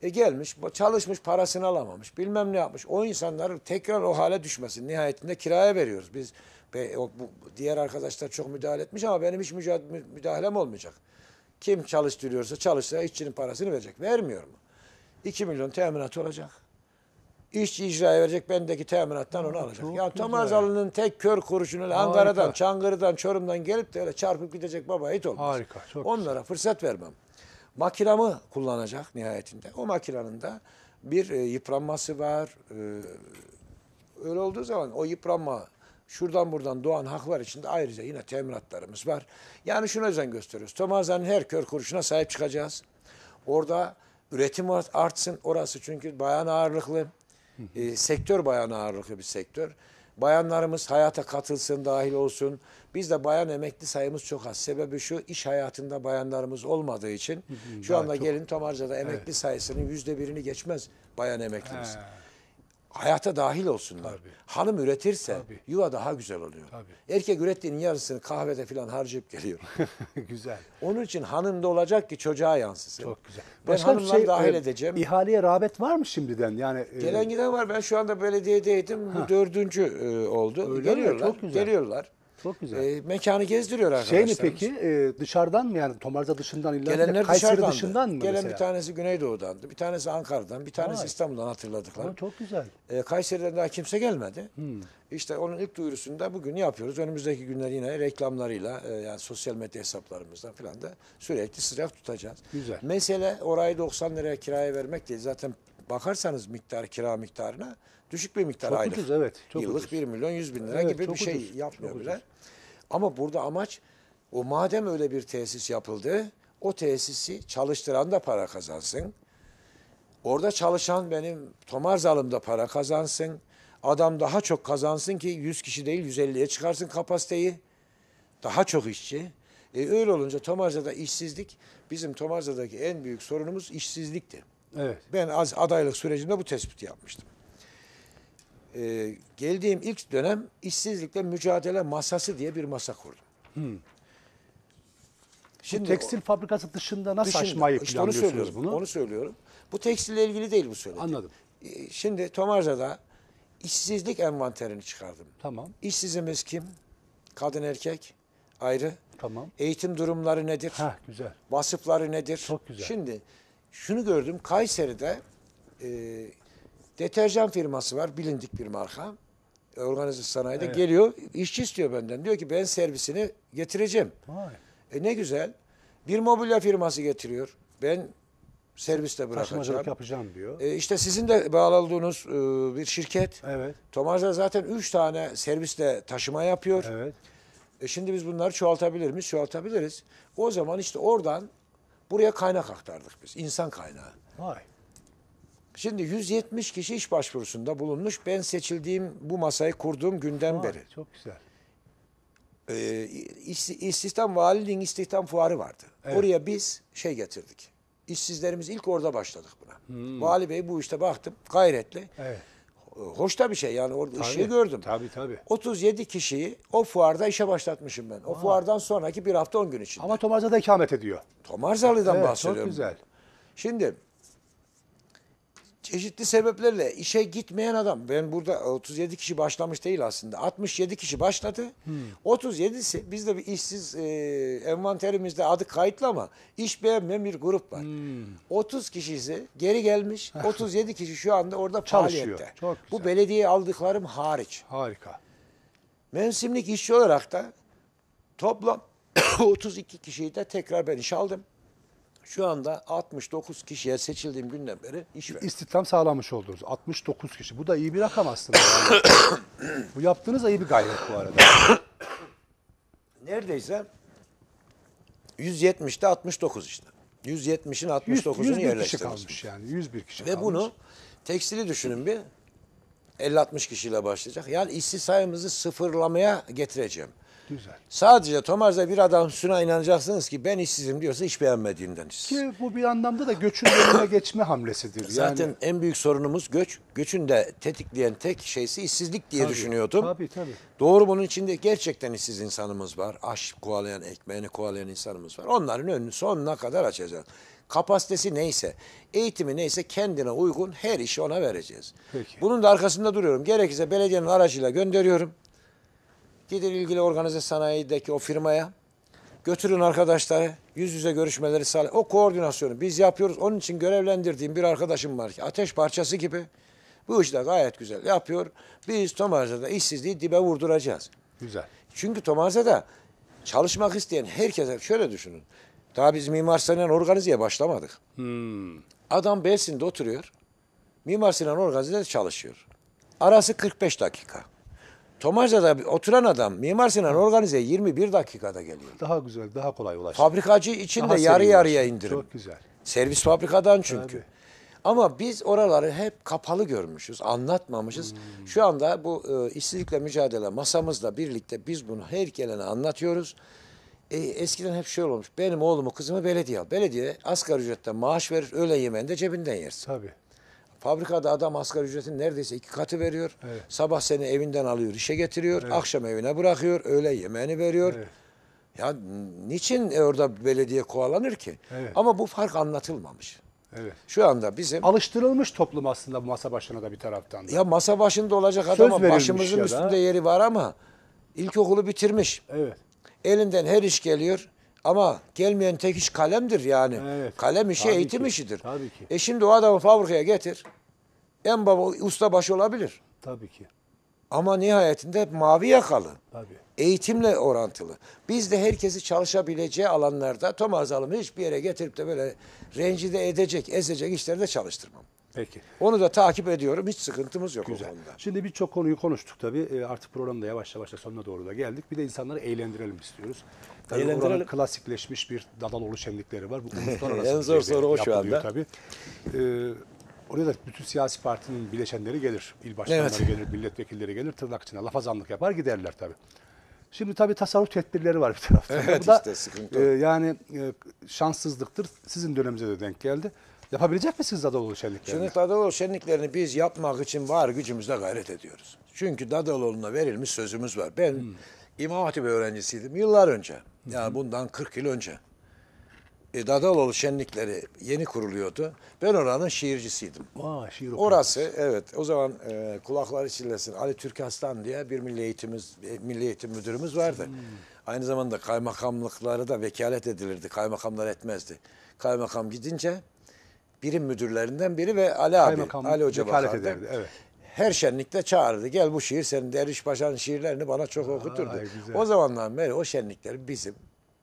E gelmiş, çalışmış, parasını alamamış, bilmem ne yapmış. O insanların tekrar o hale düşmesin. Nihayetinde kiraya veriyoruz. Biz be, o, bu, diğer arkadaşlar çok müdahale etmiş ama benim hiç müdahalem olmayacak. Kim çalıştırıyorsa çalışsa işçinin parasını verecek. Vermiyor mu? 2 milyon teminat olacak. İşçi icra verecek bendeki teminattan onu alacak. Çok ya Tomazalı'nın tek kör kuruşunu Ankara'dan, Çangırı'dan, Çorum'dan gelip de öyle çarpıp gidecek baba it olmaz. Harika. Çok Onlara güzel. fırsat vermem. Makinamı kullanacak nihayetinde. O makinanın da bir e, yıpranması var. E, öyle olduğu zaman o yıpranma şuradan buradan doğan haklar içinde ayrıca yine teminatlarımız var. Yani şuna özen gösteriyoruz. Tomazan'ın her kör kuruşuna sahip çıkacağız. Orada üretim artsın orası çünkü bayan ağırlıklı e, sektör bayan ağırlıklı bir sektör. Bayanlarımız hayata katılsın, dahil olsun. Biz de bayan emekli sayımız çok az. Sebebi şu iş hayatında bayanlarımız olmadığı için şu anda gelin Tomarca'da emekli sayısının yüzde birini geçmez bayan emeklimiz hayata dahil olsunlar. Tabii. Hanım üretirse Tabii. yuva daha güzel oluyor. Tabii. Erkek ürettiğinin yarısını kahvede falan harcayıp geliyor. güzel. Onun için hanım da olacak ki çocuğa yansısın. Çok güzel. Ben Başkanım hanımları şey, dahil e, edeceğim. İhaleye rağbet var mı şimdiden? Yani e, Gelen giden var. Ben şu anda belediyedeydim. Ha. Bu dördüncü e, oldu. Öyle geliyorlar. Mi? Çok güzel. Geliyorlar. Çok güzel. E, mekanı gezdiriyor arkadaşlar. Şey mi peki e, dışarıdan mı yani Tomarza dışından illa Gelenler Kayseri dışarıdandı. dışından mı Gelen mesela? bir tanesi Güneydoğu'dandı, bir tanesi Ankara'dan, bir tanesi Vay. İstanbul'dan hatırladıklar. Ama çok güzel. E, Kayseri'den daha kimse gelmedi. Hmm. İşte onun ilk duyurusunu da bugün yapıyoruz. Önümüzdeki günler yine reklamlarıyla e, yani sosyal medya hesaplarımızdan filan da sürekli sıcak tutacağız. Güzel. Mesele orayı 90 liraya kiraya vermek değil. Zaten bakarsanız miktar kira miktarına düşük bir miktar çok aylık. Ucuz, evet, çok Yıllık ucuz. 1 milyon 100 bin lira evet, gibi bir şey ucuz, yapmıyor bile. Ama burada amaç o madem öyle bir tesis yapıldı o tesisi çalıştıran da para kazansın. Orada çalışan benim Tomarzalım da para kazansın. Adam daha çok kazansın ki 100 kişi değil 150'ye çıkarsın kapasiteyi. Daha çok işçi. E öyle olunca Tomarza'da işsizlik bizim Tomarza'daki en büyük sorunumuz işsizlikti. Evet. Ben az adaylık sürecinde bu tespiti yapmıştım e, geldiğim ilk dönem işsizlikle mücadele masası diye bir masa kurdum. Hmm. Şimdi bu tekstil o, fabrikası dışında nasıl dışında, aşmayı işte planlıyorsunuz onu bunu? Onu söylüyorum. Bu tekstille ilgili değil bu söylediğim. Anladım. E, şimdi Tomarza'da işsizlik envanterini çıkardım. Tamam. İşsizimiz kim? Kadın erkek ayrı. Tamam. Eğitim durumları nedir? Ha güzel. Vasıfları nedir? Çok güzel. Şimdi şunu gördüm Kayseri'de e, Deterjan firması var, bilindik bir marka. Organize sanayide evet. geliyor, işçi istiyor benden. Diyor ki ben servisini getireceğim. Vay. E ne güzel. Bir mobilya firması getiriyor. Ben serviste bırakacağım. Taşımacılık yapacağım diyor. E işte sizin de bağlandığınız e, bir şirket. Evet. Tomaj'da zaten 3 tane serviste taşıma yapıyor. Evet. E şimdi biz bunları çoğaltabilir miyiz? Çoğaltabiliriz. O zaman işte oradan buraya kaynak aktardık biz. İnsan kaynağı. Vay. Şimdi 170 kişi iş başvurusunda bulunmuş. Ben seçildiğim bu masayı kurduğum günden Aa, beri. Çok güzel. E, istihdam valiliğin istihdam fuarı vardı. Evet. Oraya biz şey getirdik. İşsizlerimiz ilk orada başladık buna. Hmm. Vali Bey bu işte baktım gayretli. Evet. Hoş da bir şey yani orada tabii, işi gördüm. Tabii tabii. 37 kişiyi o fuarda işe başlatmışım ben. O Aa. fuardan sonraki bir hafta 10 gün içinde. Ama Tomarza'da ikamet ediyor. Tomarzalı'dan evet, bahsediyorum. Çok güzel. Şimdi çeşitli sebeplerle işe gitmeyen adam ben burada 37 kişi başlamış değil aslında 67 kişi başladı hmm. 37'si bizde bir işsiz e, envanterimizde adı kayıtlı ama iş beğenmeyen bir grup var. Hmm. 30 kişisi geri gelmiş 37 kişi şu anda orada Çalışıyor. faaliyette. Bu belediye aldıklarım hariç. Harika. Mevsimlik işçi olarak da toplam 32 kişiyi de tekrar ben iş aldım. Şu anda 69 kişiye seçildiğim günden beri iş verdim. İstihdam sağlamış oldunuz. 69 kişi. Bu da iyi bir rakam aslında. bu yaptığınız iyi bir gayret bu arada. Neredeyse 170'te 69 işte. 170'in 69'unu 101 kişi kalmış yani. 101 kişi Ve kalmış. bunu tekstili düşünün bir 50-60 kişiyle başlayacak. Yani işsiz sayımızı sıfırlamaya getireceğim. Güzel. Sadece Tomarza bir adam Suna inanacaksınız ki ben işsizim diyorsa iş beğenmediğinden işsiz. Ki bu bir anlamda da göçün önüne geçme hamlesidir. Zaten en büyük sorunumuz göç. Göçün de tetikleyen tek şeysi işsizlik diye tabii, düşünüyordum. Tabii tabii. Doğru bunun içinde gerçekten işsiz insanımız var. Aş kovalayan, ekmeğini kovalayan insanımız var. Onların önünü sonuna kadar açacağız. Kapasitesi neyse, eğitimi neyse kendine uygun her işi ona vereceğiz. Peki. Bunun da arkasında duruyorum. Gerekirse belediyenin aracıyla gönderiyorum. Gidin ilgili organize sanayideki o firmaya. Götürün arkadaşları. Yüz yüze görüşmeleri sağlayın. O koordinasyonu biz yapıyoruz. Onun için görevlendirdiğim bir arkadaşım var ki ateş parçası gibi. Bu işi de gayet güzel yapıyor. Biz Tomarza'da işsizliği dibe vurduracağız. Güzel. Çünkü Tomarza'da çalışmak isteyen herkese şöyle düşünün. Daha biz Mimar Sinan Organize'ye başlamadık. Hmm. Adam Belsin'de oturuyor. Mimar Sinan Organize'de çalışıyor. Arası 45 dakika. Tomaca'da oturan adam Mimar Sinan organize 21 dakikada geliyor. Daha güzel, daha kolay ulaşır. Fabrikacı için daha de yarı yarıya indirim. Çok güzel. Servis fabrikadan çünkü. Tabii. Ama biz oraları hep kapalı görmüşüz, anlatmamışız. Hmm. Şu anda bu e, işsizlikle mücadele masamızla birlikte biz bunu her gelene anlatıyoruz. E, eskiden hep şey olmuş, benim oğlumu kızımı belediye al. Belediye asgari ücretten maaş verir, öğle yemeğini de cebinden yersin. Tabii. Fabrikada adam asgari ücretin neredeyse iki katı veriyor. Evet. Sabah seni evinden alıyor, işe getiriyor. Evet. Akşam evine bırakıyor. Öğle yemeğini veriyor. Evet. Ya niçin e, orada belediye kovalanır ki? Evet. Ama bu fark anlatılmamış. Evet. Şu anda bizim... Alıştırılmış toplum aslında bu masa başına da bir taraftan. Da. Ya masa başında olacak Söz adama başımızın üstünde yeri var ama ilkokulu bitirmiş. Evet. Elinden her iş geliyor. Ama gelmeyen tek iş kalemdir yani. Evet. Kalem işi Tabii eğitim ki. işidir. Tabii ki. E şimdi o adamı fabrikaya getir. En baba ustabaşı olabilir. Tabii ki. Ama nihayetinde hep mavi yakalı. Tabii. Eğitimle orantılı. Biz de herkesi çalışabileceği alanlarda Tomar Zalım'ı hiçbir yere getirip de böyle rencide edecek, ezecek işlerde çalıştırmam. Peki. Onu da takip ediyorum. Hiç sıkıntımız yok Güzel. o konuda. Şimdi birçok konuyu konuştuk tabii. E, artık programda yavaş yavaş da sonuna doğru da geldik. Bir de insanları eğlendirelim istiyoruz. Tabii eğlendirelim. klasikleşmiş bir Dadaloğlu şenlikleri var. Bu uluslararası en zor şey soru o şu anda. Tabii. E, Oraya da bütün siyasi partinin bileşenleri gelir. İl başkanları evet. gelir, milletvekilleri gelir. Tırnak içine lafazanlık yapar giderler tabii. Şimdi tabii tasarruf tedbirleri var bir tarafta. Evet Bu işte sıkıntı. E, yani e, şanssızlıktır. Sizin döneminize de denk geldi. Yapabilecek misiniz Dadaloğlu şenliklerini? Şimdi Dadaloğlu şenliklerini biz yapmak için var gücümüzle gayret ediyoruz. Çünkü Dadaloğlu'na verilmiş sözümüz var. Ben hmm. İmam Hatip öğrencisiydim yıllar önce. Yani hmm. bundan 40 yıl önce. E, Dadaloğlu şenlikleri yeni kuruluyordu. Ben oranın şiircisiydim. Aa, şiir Orası evet o zaman e, kulakları çillesin Ali Türkaslan diye bir milli eğitimimiz e, milli eğitim müdürümüz vardı. Hmm. Aynı zamanda kaymakamlıkları da vekalet edilirdi. Kaymakamlar etmezdi. Kaymakam gidince birim müdürlerinden biri ve Ali abi, Kaymakam Ali Hoca bakardı. Ederdi, evet. Her şenlikte çağırdı. Gel bu şiir senin Derviş Paşa'nın şiirlerini bana çok Aa, okuturdu. Ay, o zamandan beri o şenlikler bizim.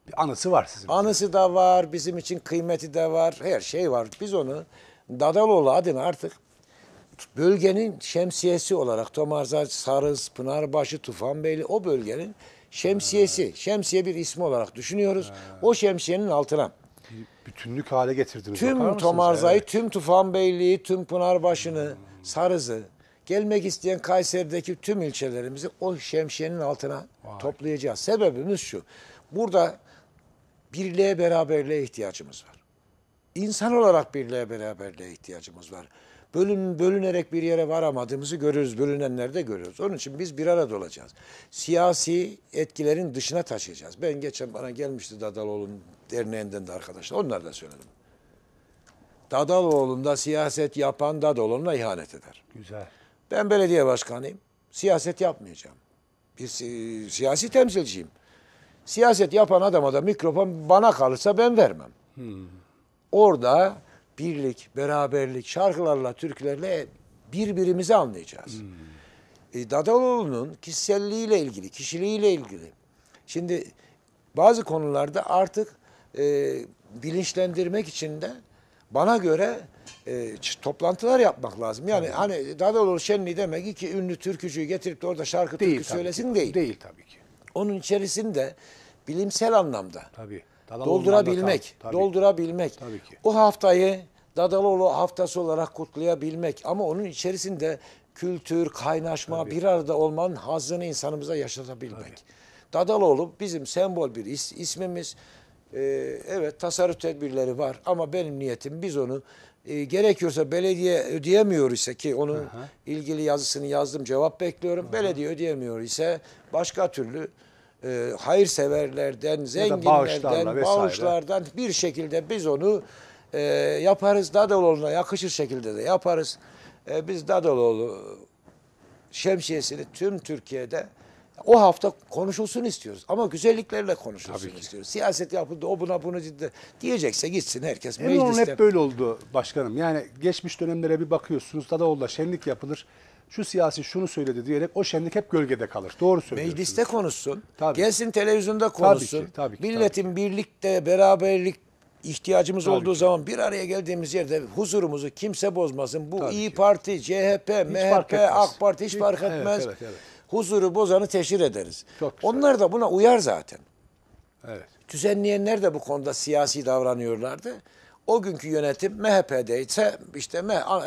Bir anısı var sizin. Anısı gibi. da var, bizim için kıymeti de var, her şey var. Biz onu Dadaloğlu adına artık bölgenin şemsiyesi olarak Tomarzaç, Sarız, Pınarbaşı, Tufanbeyli o bölgenin şemsiyesi, şemsiye bir ismi olarak düşünüyoruz. Ha. O şemsiyenin altına bütünlük hale getirdiniz. Tüm Tomarza'yı, evet. tüm Tufan Beyliği, tüm Pınarbaşı'nı, Sarız'ı, gelmek isteyen Kayseri'deki tüm ilçelerimizi o şemsiyenin altına Vay. toplayacağız. Sebebimiz şu. Burada birliğe beraberliğe ihtiyacımız var. İnsan olarak birliğe beraberliğe ihtiyacımız var bölün, bölünerek bir yere varamadığımızı görürüz. Bölünenlerde görüyoruz. Onun için biz bir arada olacağız. Siyasi etkilerin dışına taşıyacağız. Ben geçen bana gelmişti Dadaloğlu'nun derneğinden de arkadaşlar. Onlar da söyledim. Dadaloğlu'nda siyaset yapan Dadaloğlu'na ihanet eder. Güzel. Ben belediye başkanıyım. Siyaset yapmayacağım. Bir si siyasi temsilciyim. Siyaset yapan adama da mikrofon bana kalırsa ben vermem. Hmm. Orada birlik, beraberlik, şarkılarla, türkülerle birbirimizi anlayacağız. Hmm. E, Dadaloğlu'nun kişiselliğiyle ilgili, kişiliğiyle ilgili. Şimdi bazı konularda artık e, bilinçlendirmek için de bana göre e, toplantılar yapmak lazım. Yani tabii. hani Dadaloğlu Şenli demek ki ünlü türkücüyü getirip de orada şarkı değil, türkü söylesin ki. değil. Değil tabii ki. Onun içerisinde bilimsel anlamda. Tabii Dadaloğlu doldurabilmek, tabii. doldurabilmek. Tabii ki. O haftayı Dadaloğlu haftası olarak kutlayabilmek ama onun içerisinde kültür, kaynaşma, tabii. bir arada olmanın hazını insanımıza yaşatabilmek. Tabii. Dadaloğlu bizim sembol bir is, ismimiz. Ee, evet tasarruf tedbirleri var ama benim niyetim biz onu e, gerekiyorsa belediye ödeyemiyor ise ki onun Aha. ilgili yazısını yazdım cevap bekliyorum. Aha. Belediye ödeyemiyor ise başka türlü e, hayırseverlerden, zenginlerden, bağışlardan bir şekilde biz onu e, yaparız. Dadaloğlu'na yakışır şekilde de yaparız. E, biz Dadaloğlu şemsiyesini tüm Türkiye'de o hafta konuşulsun istiyoruz. Ama güzelliklerle konuşulsun istiyoruz. Siyaset yapıldı, o buna bunu ciddi diyecekse gitsin herkes Emin mecliste. hep böyle oldu başkanım. Yani geçmiş dönemlere bir bakıyorsunuz. Dadaoğlu'da şenlik yapılır şu siyasi şunu söyledi diyerek o şenlik hep gölgede kalır. Doğru söylüyorsunuz. Mecliste konuşsun. Tabii. Gelsin televizyonda konuşsun. Tabii ki, tabii ki, Milletin tabii. birlikte beraberlik ihtiyacımız tabii olduğu ki. zaman bir araya geldiğimiz yerde huzurumuzu kimse bozmasın. Bu tabii İyi ki. Parti, CHP, hiç MHP, AK Parti hiç, hiç fark etmez. Evet, evet, evet. Huzuru bozanı teşhir ederiz. Çok güzel. Onlar da buna uyar zaten. Evet. Düzenleyenler de bu konuda siyasi davranıyorlardı. O günkü yönetim MHP'deyse işte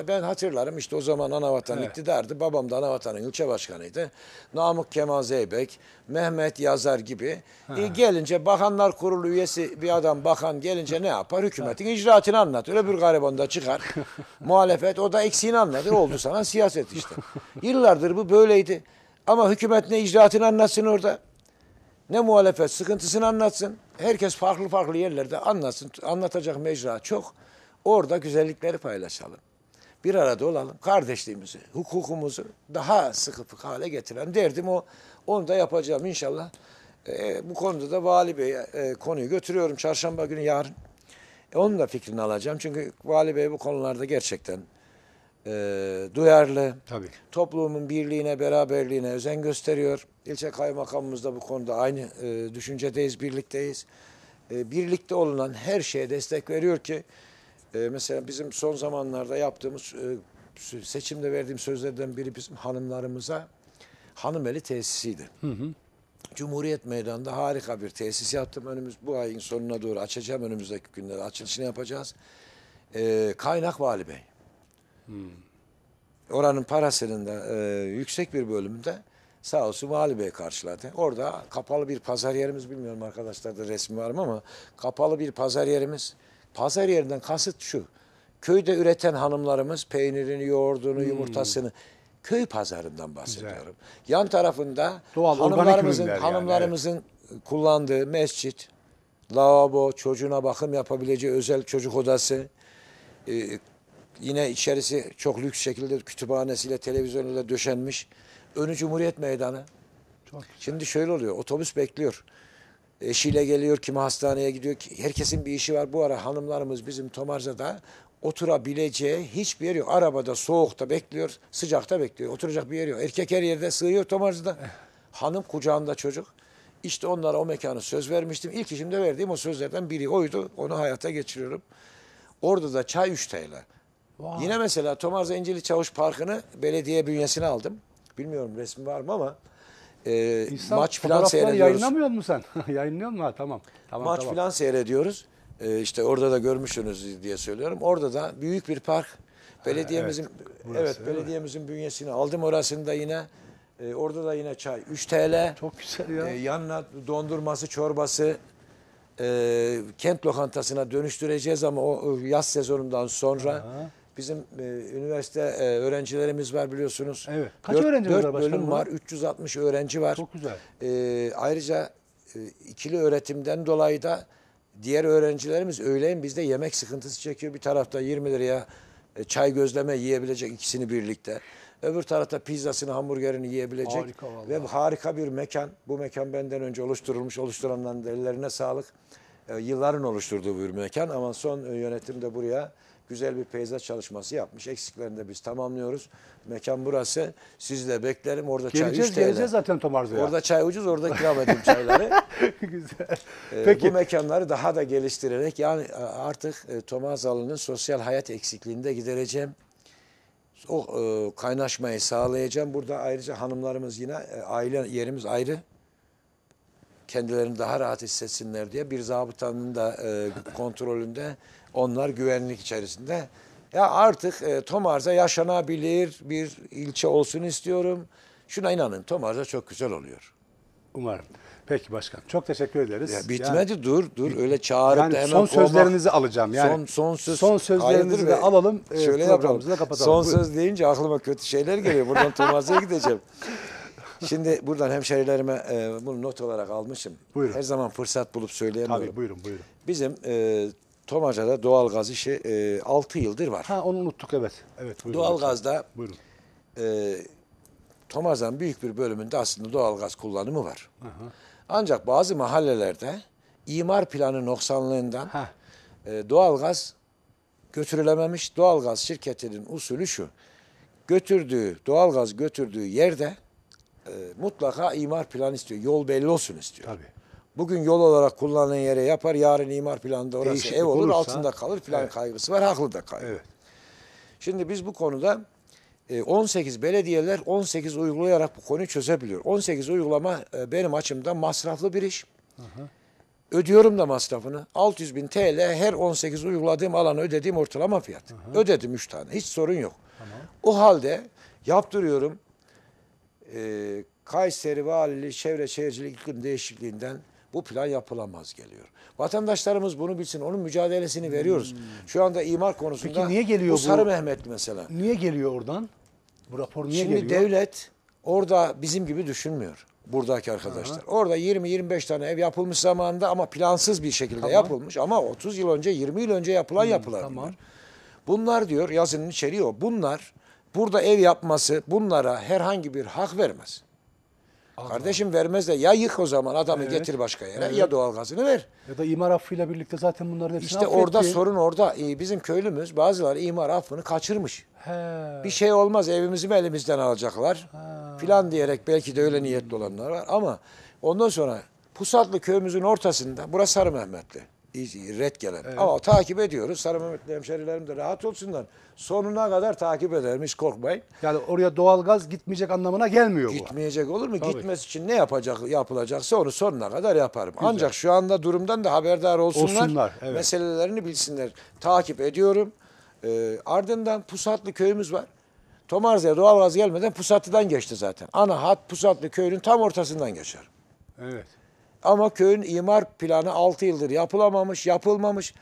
ben hatırlarım işte o zaman anavatan evet. iktidardı. Babam da anavatanın ilçe başkanıydı. Namık Kemal Zeybek, Mehmet Yazar gibi. E, gelince bakanlar kurulu üyesi bir adam bakan gelince ne yapar? Hükümetin evet. icraatını anlatır. Öbür gariban da çıkar. Muhalefet o da eksiğini anlatır. Oldu sana siyaset işte. Yıllardır bu böyleydi. Ama hükümet ne icraatını anlatsın orada. Ne muhalefet sıkıntısını anlatsın. Herkes farklı farklı yerlerde anlatsın. Anlatacak mecra çok. Orada güzellikleri paylaşalım. Bir arada olalım. Kardeşliğimizi, hukukumuzu daha sıkı fıkı hale getiren Derdim o. Onu da yapacağım inşallah. E, bu konuda da Vali Bey'e e, konuyu götürüyorum. Çarşamba günü yarın. E, onun da fikrini alacağım. Çünkü Vali Bey bu konularda gerçekten e, duyarlı. Tabii. Toplumun birliğine, beraberliğine özen gösteriyor. İlçe kaymakamımız da bu konuda aynı e, düşüncedeyiz, birlikteyiz. E, birlikte olunan her şeye destek veriyor ki e, mesela bizim son zamanlarda yaptığımız e, seçimde verdiğim sözlerden biri bizim hanımlarımıza hanım eli tesisiydi. Hı hı. Cumhuriyet Meydanı'nda harika bir tesis yaptım. Önümüz bu ayın sonuna doğru açacağım. Önümüzdeki günlerde açılışını yapacağız. Ee, Kaynak Vali Bey. Hmm. Oranın parasının da e, yüksek bir bölümünde sağ olsun Vali Bey karşıladı. Orada kapalı bir pazar yerimiz bilmiyorum arkadaşlar da resmi var mı ama kapalı bir pazar yerimiz. Pazar yerinden kasıt şu. Köyde üreten hanımlarımız peynirini, yoğurdunu, hmm. yumurtasını köy pazarından bahsediyorum. Güzel. Yan tarafında Doğal, hanımlarımızın hanımlarımızın yani, kullandığı mescit, lavabo, çocuğuna bakım yapabileceği özel çocuk odası, e, Yine içerisi çok lüks şekilde kütüphanesiyle, televizyonuyla döşenmiş. Önü Cumhuriyet Meydanı. Çok Şimdi şöyle oluyor. Otobüs bekliyor. Eşiyle geliyor, kimi hastaneye gidiyor. Herkesin bir işi var. Bu ara hanımlarımız bizim Tomarza'da oturabileceği hiçbir yer yok. Arabada soğukta bekliyor, sıcakta bekliyor. Oturacak bir yer yok. Erkek her yerde sığıyor Tomarza'da. Eh. Hanım kucağında çocuk. İşte onlara o mekanı söz vermiştim. İlk işimde verdiğim o sözlerden biri oydu. Onu hayata geçiriyorum. Orada da çay 3 TL. Vay. Yine mesela Tomar Zencili Çavuş Parkı'nı belediye bünyesine aldım. Bilmiyorum resmi var mı ama e, İnsan, maç filan seyrediyoruz. yayınlamıyor musun? sen? Yayınlıyor mu? Ha, tamam. tamam. Maç tamam. filan seyrediyoruz. E, işte orada da görmüşsünüz diye söylüyorum. Orada da büyük bir park. Belediyemizin ha, evet, burası, evet belediyemizin bünyesini aldım orasını da yine. E, orada da yine çay 3 TL. Çok güzel ya. E, yanına dondurması, çorbası e, kent lokantasına dönüştüreceğiz ama o yaz sezonundan sonra Aha. Bizim e, üniversite e, öğrencilerimiz var biliyorsunuz. Evet. Kaç Dört- öğrencimiz dört var bölüm bunun? var, 360 öğrenci var. Çok güzel. E, ayrıca e, ikili öğretimden dolayı da diğer öğrencilerimiz öğleyin bizde yemek sıkıntısı çekiyor. Bir tarafta 20 liraya e, çay gözleme yiyebilecek ikisini birlikte. Öbür tarafta pizzasını, hamburgerini yiyebilecek. Harika vallahi. Ve harika bir mekan. Bu mekan benden önce oluşturulmuş. Oluşturanların da ellerine sağlık. E, yılların oluşturduğu bir mekan ama son e, yönetimde buraya güzel bir peyzaj çalışması yapmış. Eksiklerini de biz tamamlıyoruz. Mekan burası. Sizi de beklerim. Orada geleceğiz, çay Geleceğiz zaten Tomarzo'ya. Orada çay ucuz. Orada ikram edeyim çayları. Ee, güzel. Ee, Peki. Bu mekanları daha da geliştirerek yani e, artık e, Tomarzalı'nın sosyal hayat eksikliğini de gidereceğim. O e, kaynaşmayı sağlayacağım. Burada ayrıca hanımlarımız yine e, aile yerimiz ayrı kendilerini daha rahat hissetsinler diye bir zabıtanın da e, kontrolünde onlar güvenlik içerisinde. Ya artık e, Tomarza yaşanabilir bir ilçe olsun istiyorum. Şuna inanın Tomarza çok güzel oluyor. Umarım. Peki başkan. Çok teşekkür ederiz. Ya bitmedi yani, dur dur öyle çağırıp yani hemen son sözlerinizi olmak, alacağım. Yani son son söz son sözlerinizi de alalım. E, Şöyle e, programımızı da kapatalım. Son söz deyince aklıma kötü şeyler geliyor. Buradan Tomarza'ya gideceğim. Şimdi buradan hemşerilerime e, bunu not olarak almışım. Buyurun. Her zaman fırsat bulup söyleyemiyorum. Tabii buyurun buyurun. Bizim e, Tomaca'da doğalgaz işi e, 6 yıldır var. Ha onu unuttuk evet. Evet. Buyurun, Doğalgazda Buyurun. e, Tomaca'nın büyük bir bölümünde aslında doğalgaz kullanımı var. Aha. Ancak bazı mahallelerde imar planı noksanlığından Ha. e, doğalgaz götürülememiş. Doğalgaz şirketinin usulü şu. Götürdüğü, doğalgaz götürdüğü yerde e, mutlaka imar planı istiyor. Yol belli olsun istiyor. Tabii. Bugün yol olarak kullanılan yere yapar, yarın imar planında orası Değişiklik ev olur, olursa, altında kalır plan evet. kaygısı var, haklı da kaygı. Evet. Şimdi biz bu konuda 18 e, belediyeler 18 uygulayarak bu konuyu çözebiliyor. 18 uygulama e, benim açımdan masraflı bir iş. Hı hı. Ödüyorum da masrafını. 600 bin TL her 18 uyguladığım alanı ödediğim ortalama fiyat. Hı hı. Ödedim 3 tane. Hiç sorun yok. Tamam. O halde yaptırıyorum. E, Kayseri Valiliği Çevre Şehircilik İklim Değişikliğinden bu plan yapılamaz geliyor. Vatandaşlarımız bunu bilsin. Onun mücadelesini veriyoruz. Hmm. Şu anda imar konusunda Peki niye geliyor bu Sarı bu, Mehmet mesela. Niye geliyor oradan? Bu rapor niye Şimdi geliyor? Şimdi devlet orada bizim gibi düşünmüyor buradaki arkadaşlar. Aha. Orada 20-25 tane ev yapılmış zamanında ama plansız bir şekilde tamam. yapılmış ama 30 yıl önce 20 yıl önce yapılan hmm, yapılar tamam. bunlar. Bunlar diyor yazının içeriği o. Bunlar burada ev yapması bunlara herhangi bir hak vermez. Allah. Kardeşim vermez de ya yık o zaman adamı evet. getir başka yere evet. ya doğalgazını ver. Ya da imar affıyla birlikte zaten bunların hepsini İşte affetti. orada sorun orada. bizim köylümüz bazıları imar affını kaçırmış. He. Bir şey olmaz evimizi elimizden alacaklar ha. filan diyerek belki de öyle niyetli olanlar var ama ondan sonra Pusatlı köyümüzün ortasında burası Sarı Mehmetli. Şey, red gelen. Evet. Ama takip ediyoruz. Sarı Mehmetli hemşerilerim de rahat olsunlar. Sonuna kadar takip edermiş, korkmayın. Yani oraya doğalgaz gitmeyecek anlamına gelmiyor bu. Gitmeyecek olur mu? Tabii. Gitmesi için ne yapacak yapılacaksa onu sonuna kadar yaparım. Güzel. Ancak şu anda durumdan da haberdar olsunlar. olsunlar evet. Meselelerini bilsinler. Takip ediyorum. Ee, ardından Pusatlı köyümüz var. Tomarza'ya doğalgaz gelmeden Pusatlı'dan geçti zaten. Ana hat Pusatlı köyünün tam ortasından geçer. Evet. Ama köyün imar planı 6 yıldır yapılamamış, yapılmamış.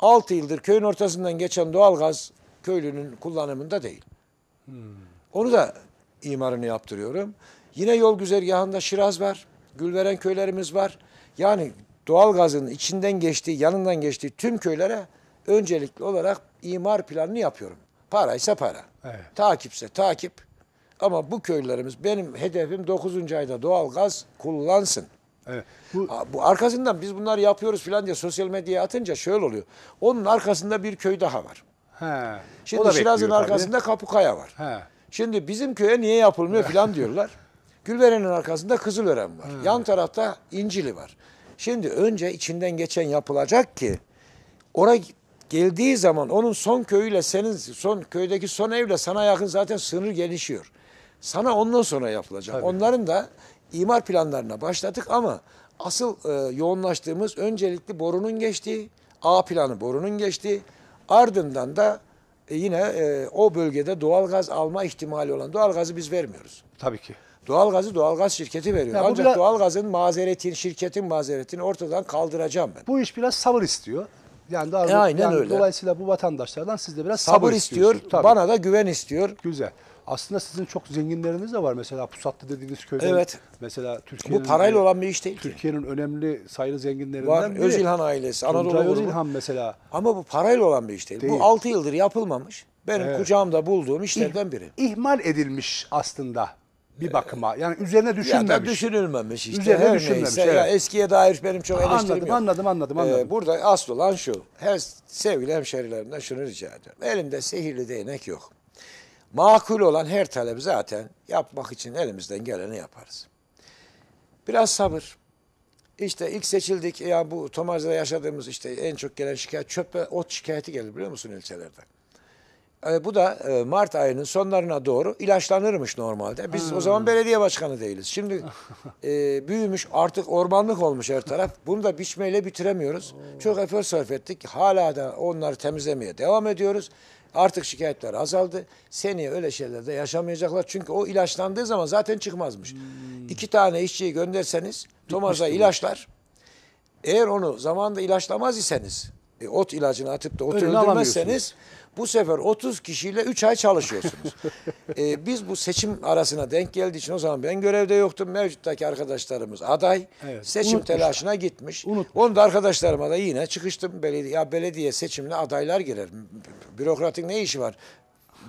6 yıldır köyün ortasından geçen doğalgaz köylünün kullanımında değil. Hmm. Onu da imarını yaptırıyorum. Yine yol güzergahında Şiraz var. Gülveren köylerimiz var. Yani doğalgazın içinden geçtiği, yanından geçtiği tüm köylere öncelikli olarak imar planını yapıyorum. Para ise para. Evet. Takipse takip. Ama bu köylerimiz benim hedefim 9. ayda doğalgaz kullansın. Evet. Bu, bu arkasından biz bunları yapıyoruz filan diye sosyal medyaya atınca şöyle oluyor. Onun arkasında bir köy daha var. He. Şimdi Şiraz'ın arkasında tabii. Kapukaya var. He. Şimdi bizim köye niye yapılmıyor filan diyorlar. Gülveren'in arkasında Kızılören var. He. Yan tarafta İncili var. Şimdi önce içinden geçen yapılacak ki oraya geldiği zaman onun son köyüyle senin son köydeki son evle sana yakın zaten sınır gelişiyor. Sana ondan sonra yapılacak. Tabii. Onların da imar planlarına başladık ama asıl e, yoğunlaştığımız öncelikli borunun geçtiği, A planı borunun geçtiği, ardından da e, yine e, o bölgede doğalgaz alma ihtimali olan doğalgazı biz vermiyoruz. Tabii ki. Doğalgazı doğalgaz şirketi veriyor. Ya Ancak biraz- doğalgazın mazeretini, şirketin mazeretini ortadan kaldıracağım ben. Bu iş biraz sabır istiyor. Yani daha E, aynen yani öyle. dolayısıyla bu vatandaşlardan siz de biraz sabır, Sabır istiyor, Tabii. bana da güven istiyor. Güzel aslında sizin çok zenginleriniz de var. Mesela Pusatlı dediğiniz köyde. Evet. Mesela Türkiye'nin... Bu parayla olan bir iş değil Türkiye'nin önemli sayılı zenginlerinden var. biri. Özilhan ailesi, Anadolu Tuncay Özilhan mesela. Ama bu parayla olan bir iş değil. değil. Bu 6 yıldır yapılmamış. Benim evet. kucağımda bulduğum işlerden biri. İhmal edilmiş aslında bir bakıma. Yani üzerine düşünmemiş. Ya düşünülmemiş işte. Üzerine her düşünmemiş. Neyse. Evet. Ya eskiye dair benim çok eleştirim anladım, yok. Anladım, anladım, ee, anladım. Ee, burada asıl olan şu. Her sevgili hemşerilerimden şunu rica ediyorum. Elimde sihirli değnek yok makul olan her talep zaten yapmak için elimizden geleni yaparız. Biraz sabır. İşte ilk seçildik ya bu Tomarza'da yaşadığımız işte en çok gelen şikayet çöp ve ot şikayeti geldi biliyor musun ilçelerde? E, bu da e, Mart ayının sonlarına doğru ilaçlanırmış normalde. Biz hmm. o zaman hmm. belediye başkanı değiliz. Şimdi e, büyümüş artık ormanlık olmuş her taraf. Bunu da biçmeyle bitiremiyoruz. Oo. Çok efor sarf ettik. Hala da onları temizlemeye devam ediyoruz. Artık şikayetler azaldı. Seneye öyle şeylerde yaşamayacaklar. Çünkü o ilaçlandığı zaman zaten çıkmazmış. Hmm. İki tane işçiyi gönderseniz Tomaza ilaçlar. Eğer onu zamanında ilaçlamaz iseniz, e, ot ilacını atıp da otu öldürmezseniz bu sefer 30 kişiyle 3 ay çalışıyorsunuz. ee, biz bu seçim arasına denk geldiği için o zaman ben görevde yoktum. Mevcuttaki arkadaşlarımız aday. Evet, seçim unutmuş. telaşına gitmiş. Unutmuş. Onu da arkadaşlarıma da yine çıkıştım. Belediye, ya belediye seçimine adaylar girer. Bürokratik ne işi var?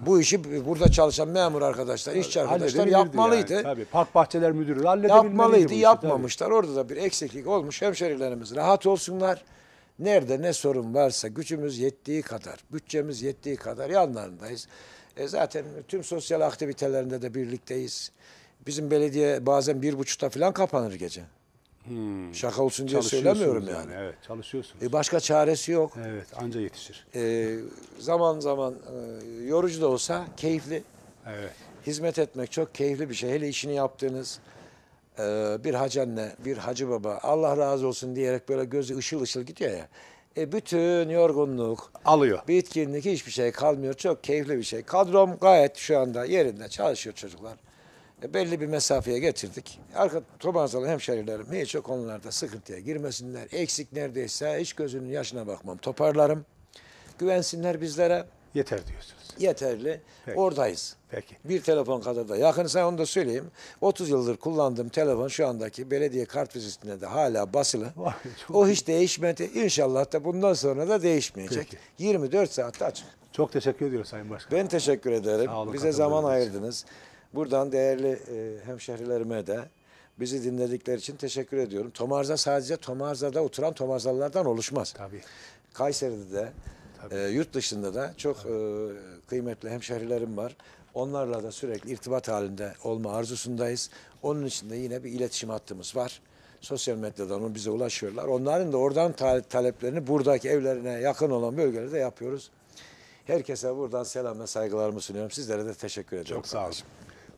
bu işi burada çalışan memur arkadaşlar, işçi arkadaşlar yapmalıydı. Yani, tabii park bahçeler müdürü halledebilmeliydi. Yapmalıydı, yapmamışlar. Tabii. Orada da bir eksiklik olmuş. Hemşerilerimiz rahat olsunlar. Nerede ne sorun varsa gücümüz yettiği kadar, bütçemiz yettiği kadar yanlarındayız. E zaten tüm sosyal aktivitelerinde de birlikteyiz. Bizim belediye bazen bir buçukta falan kapanır gece. Hmm. Şaka olsun diye söylemiyorum yani. yani. Evet, çalışıyorsunuz. E başka çaresi yok. Evet, anca yetişir. E, zaman zaman e, yorucu da olsa keyifli. Evet. Hizmet etmek çok keyifli bir şey. Hele işini yaptığınız, ee, bir hacı anne, bir hacı baba Allah razı olsun diyerek böyle gözü ışıl ışıl gidiyor ya. E bütün yorgunluk, alıyor. bitkinlik hiçbir şey kalmıyor. Çok keyifli bir şey. Kadrom gayet şu anda yerinde çalışıyor çocuklar. E belli bir mesafeye getirdik. Arka Tobanzalı hemşerilerim hiç o konularda sıkıntıya girmesinler. Eksik neredeyse hiç gözünün yaşına bakmam. Toparlarım. Güvensinler bizlere. Yeter diyorsunuz. Yeterli. Peki. Oradayız. Peki. Bir telefon kadar da yakın. Sen onu da söyleyeyim. 30 yıldır kullandığım telefon şu andaki belediye kart vizitinde de hala basılı. Vay, o hiç değişmedi. İnşallah da bundan sonra da değişmeyecek. Peki. 24 saatte açık. Çok teşekkür ediyorum Sayın Başkan. Ben teşekkür ederim. Olun, Bize zaman ayırdınız. Buradan değerli e, hemşehrilerime de bizi dinledikleri için teşekkür ediyorum. Tomarza sadece Tomarza'da oturan Tomarzalılardan oluşmaz. Tabii. Kayseri'de de Tabii. E, yurt dışında da çok e, kıymetli hemşehrilerim var. Onlarla da sürekli irtibat halinde olma arzusundayız. Onun için de yine bir iletişim hattımız var. Sosyal medyadan onu bize ulaşıyorlar. Onların da oradan ta- taleplerini buradaki evlerine yakın olan bölgelerde yapıyoruz. Herkese buradan selam ve saygılarımı sunuyorum. Sizlere de teşekkür ediyorum. Çok sağ olun. Kardeşim.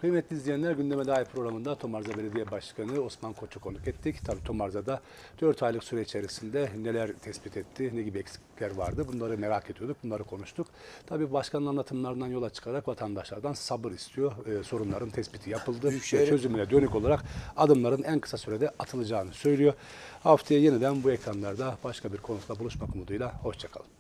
Kıymetli izleyenler Gündeme Dair programında Tomarza Belediye Başkanı Osman Koç'u konuk ettik. Tabii Tomarza'da 4 aylık süre içerisinde neler tespit etti, ne gibi eksiklikler vardı bunları merak ediyorduk, bunları konuştuk. Tabi başkanın anlatımlarından yola çıkarak vatandaşlardan sabır istiyor. Ee, sorunların tespiti yapıldı. Büyükşehir... E, çözümüne dönük olarak adımların en kısa sürede atılacağını söylüyor. Haftaya yeniden bu ekranlarda başka bir konukla buluşmak umuduyla hoşçakalın.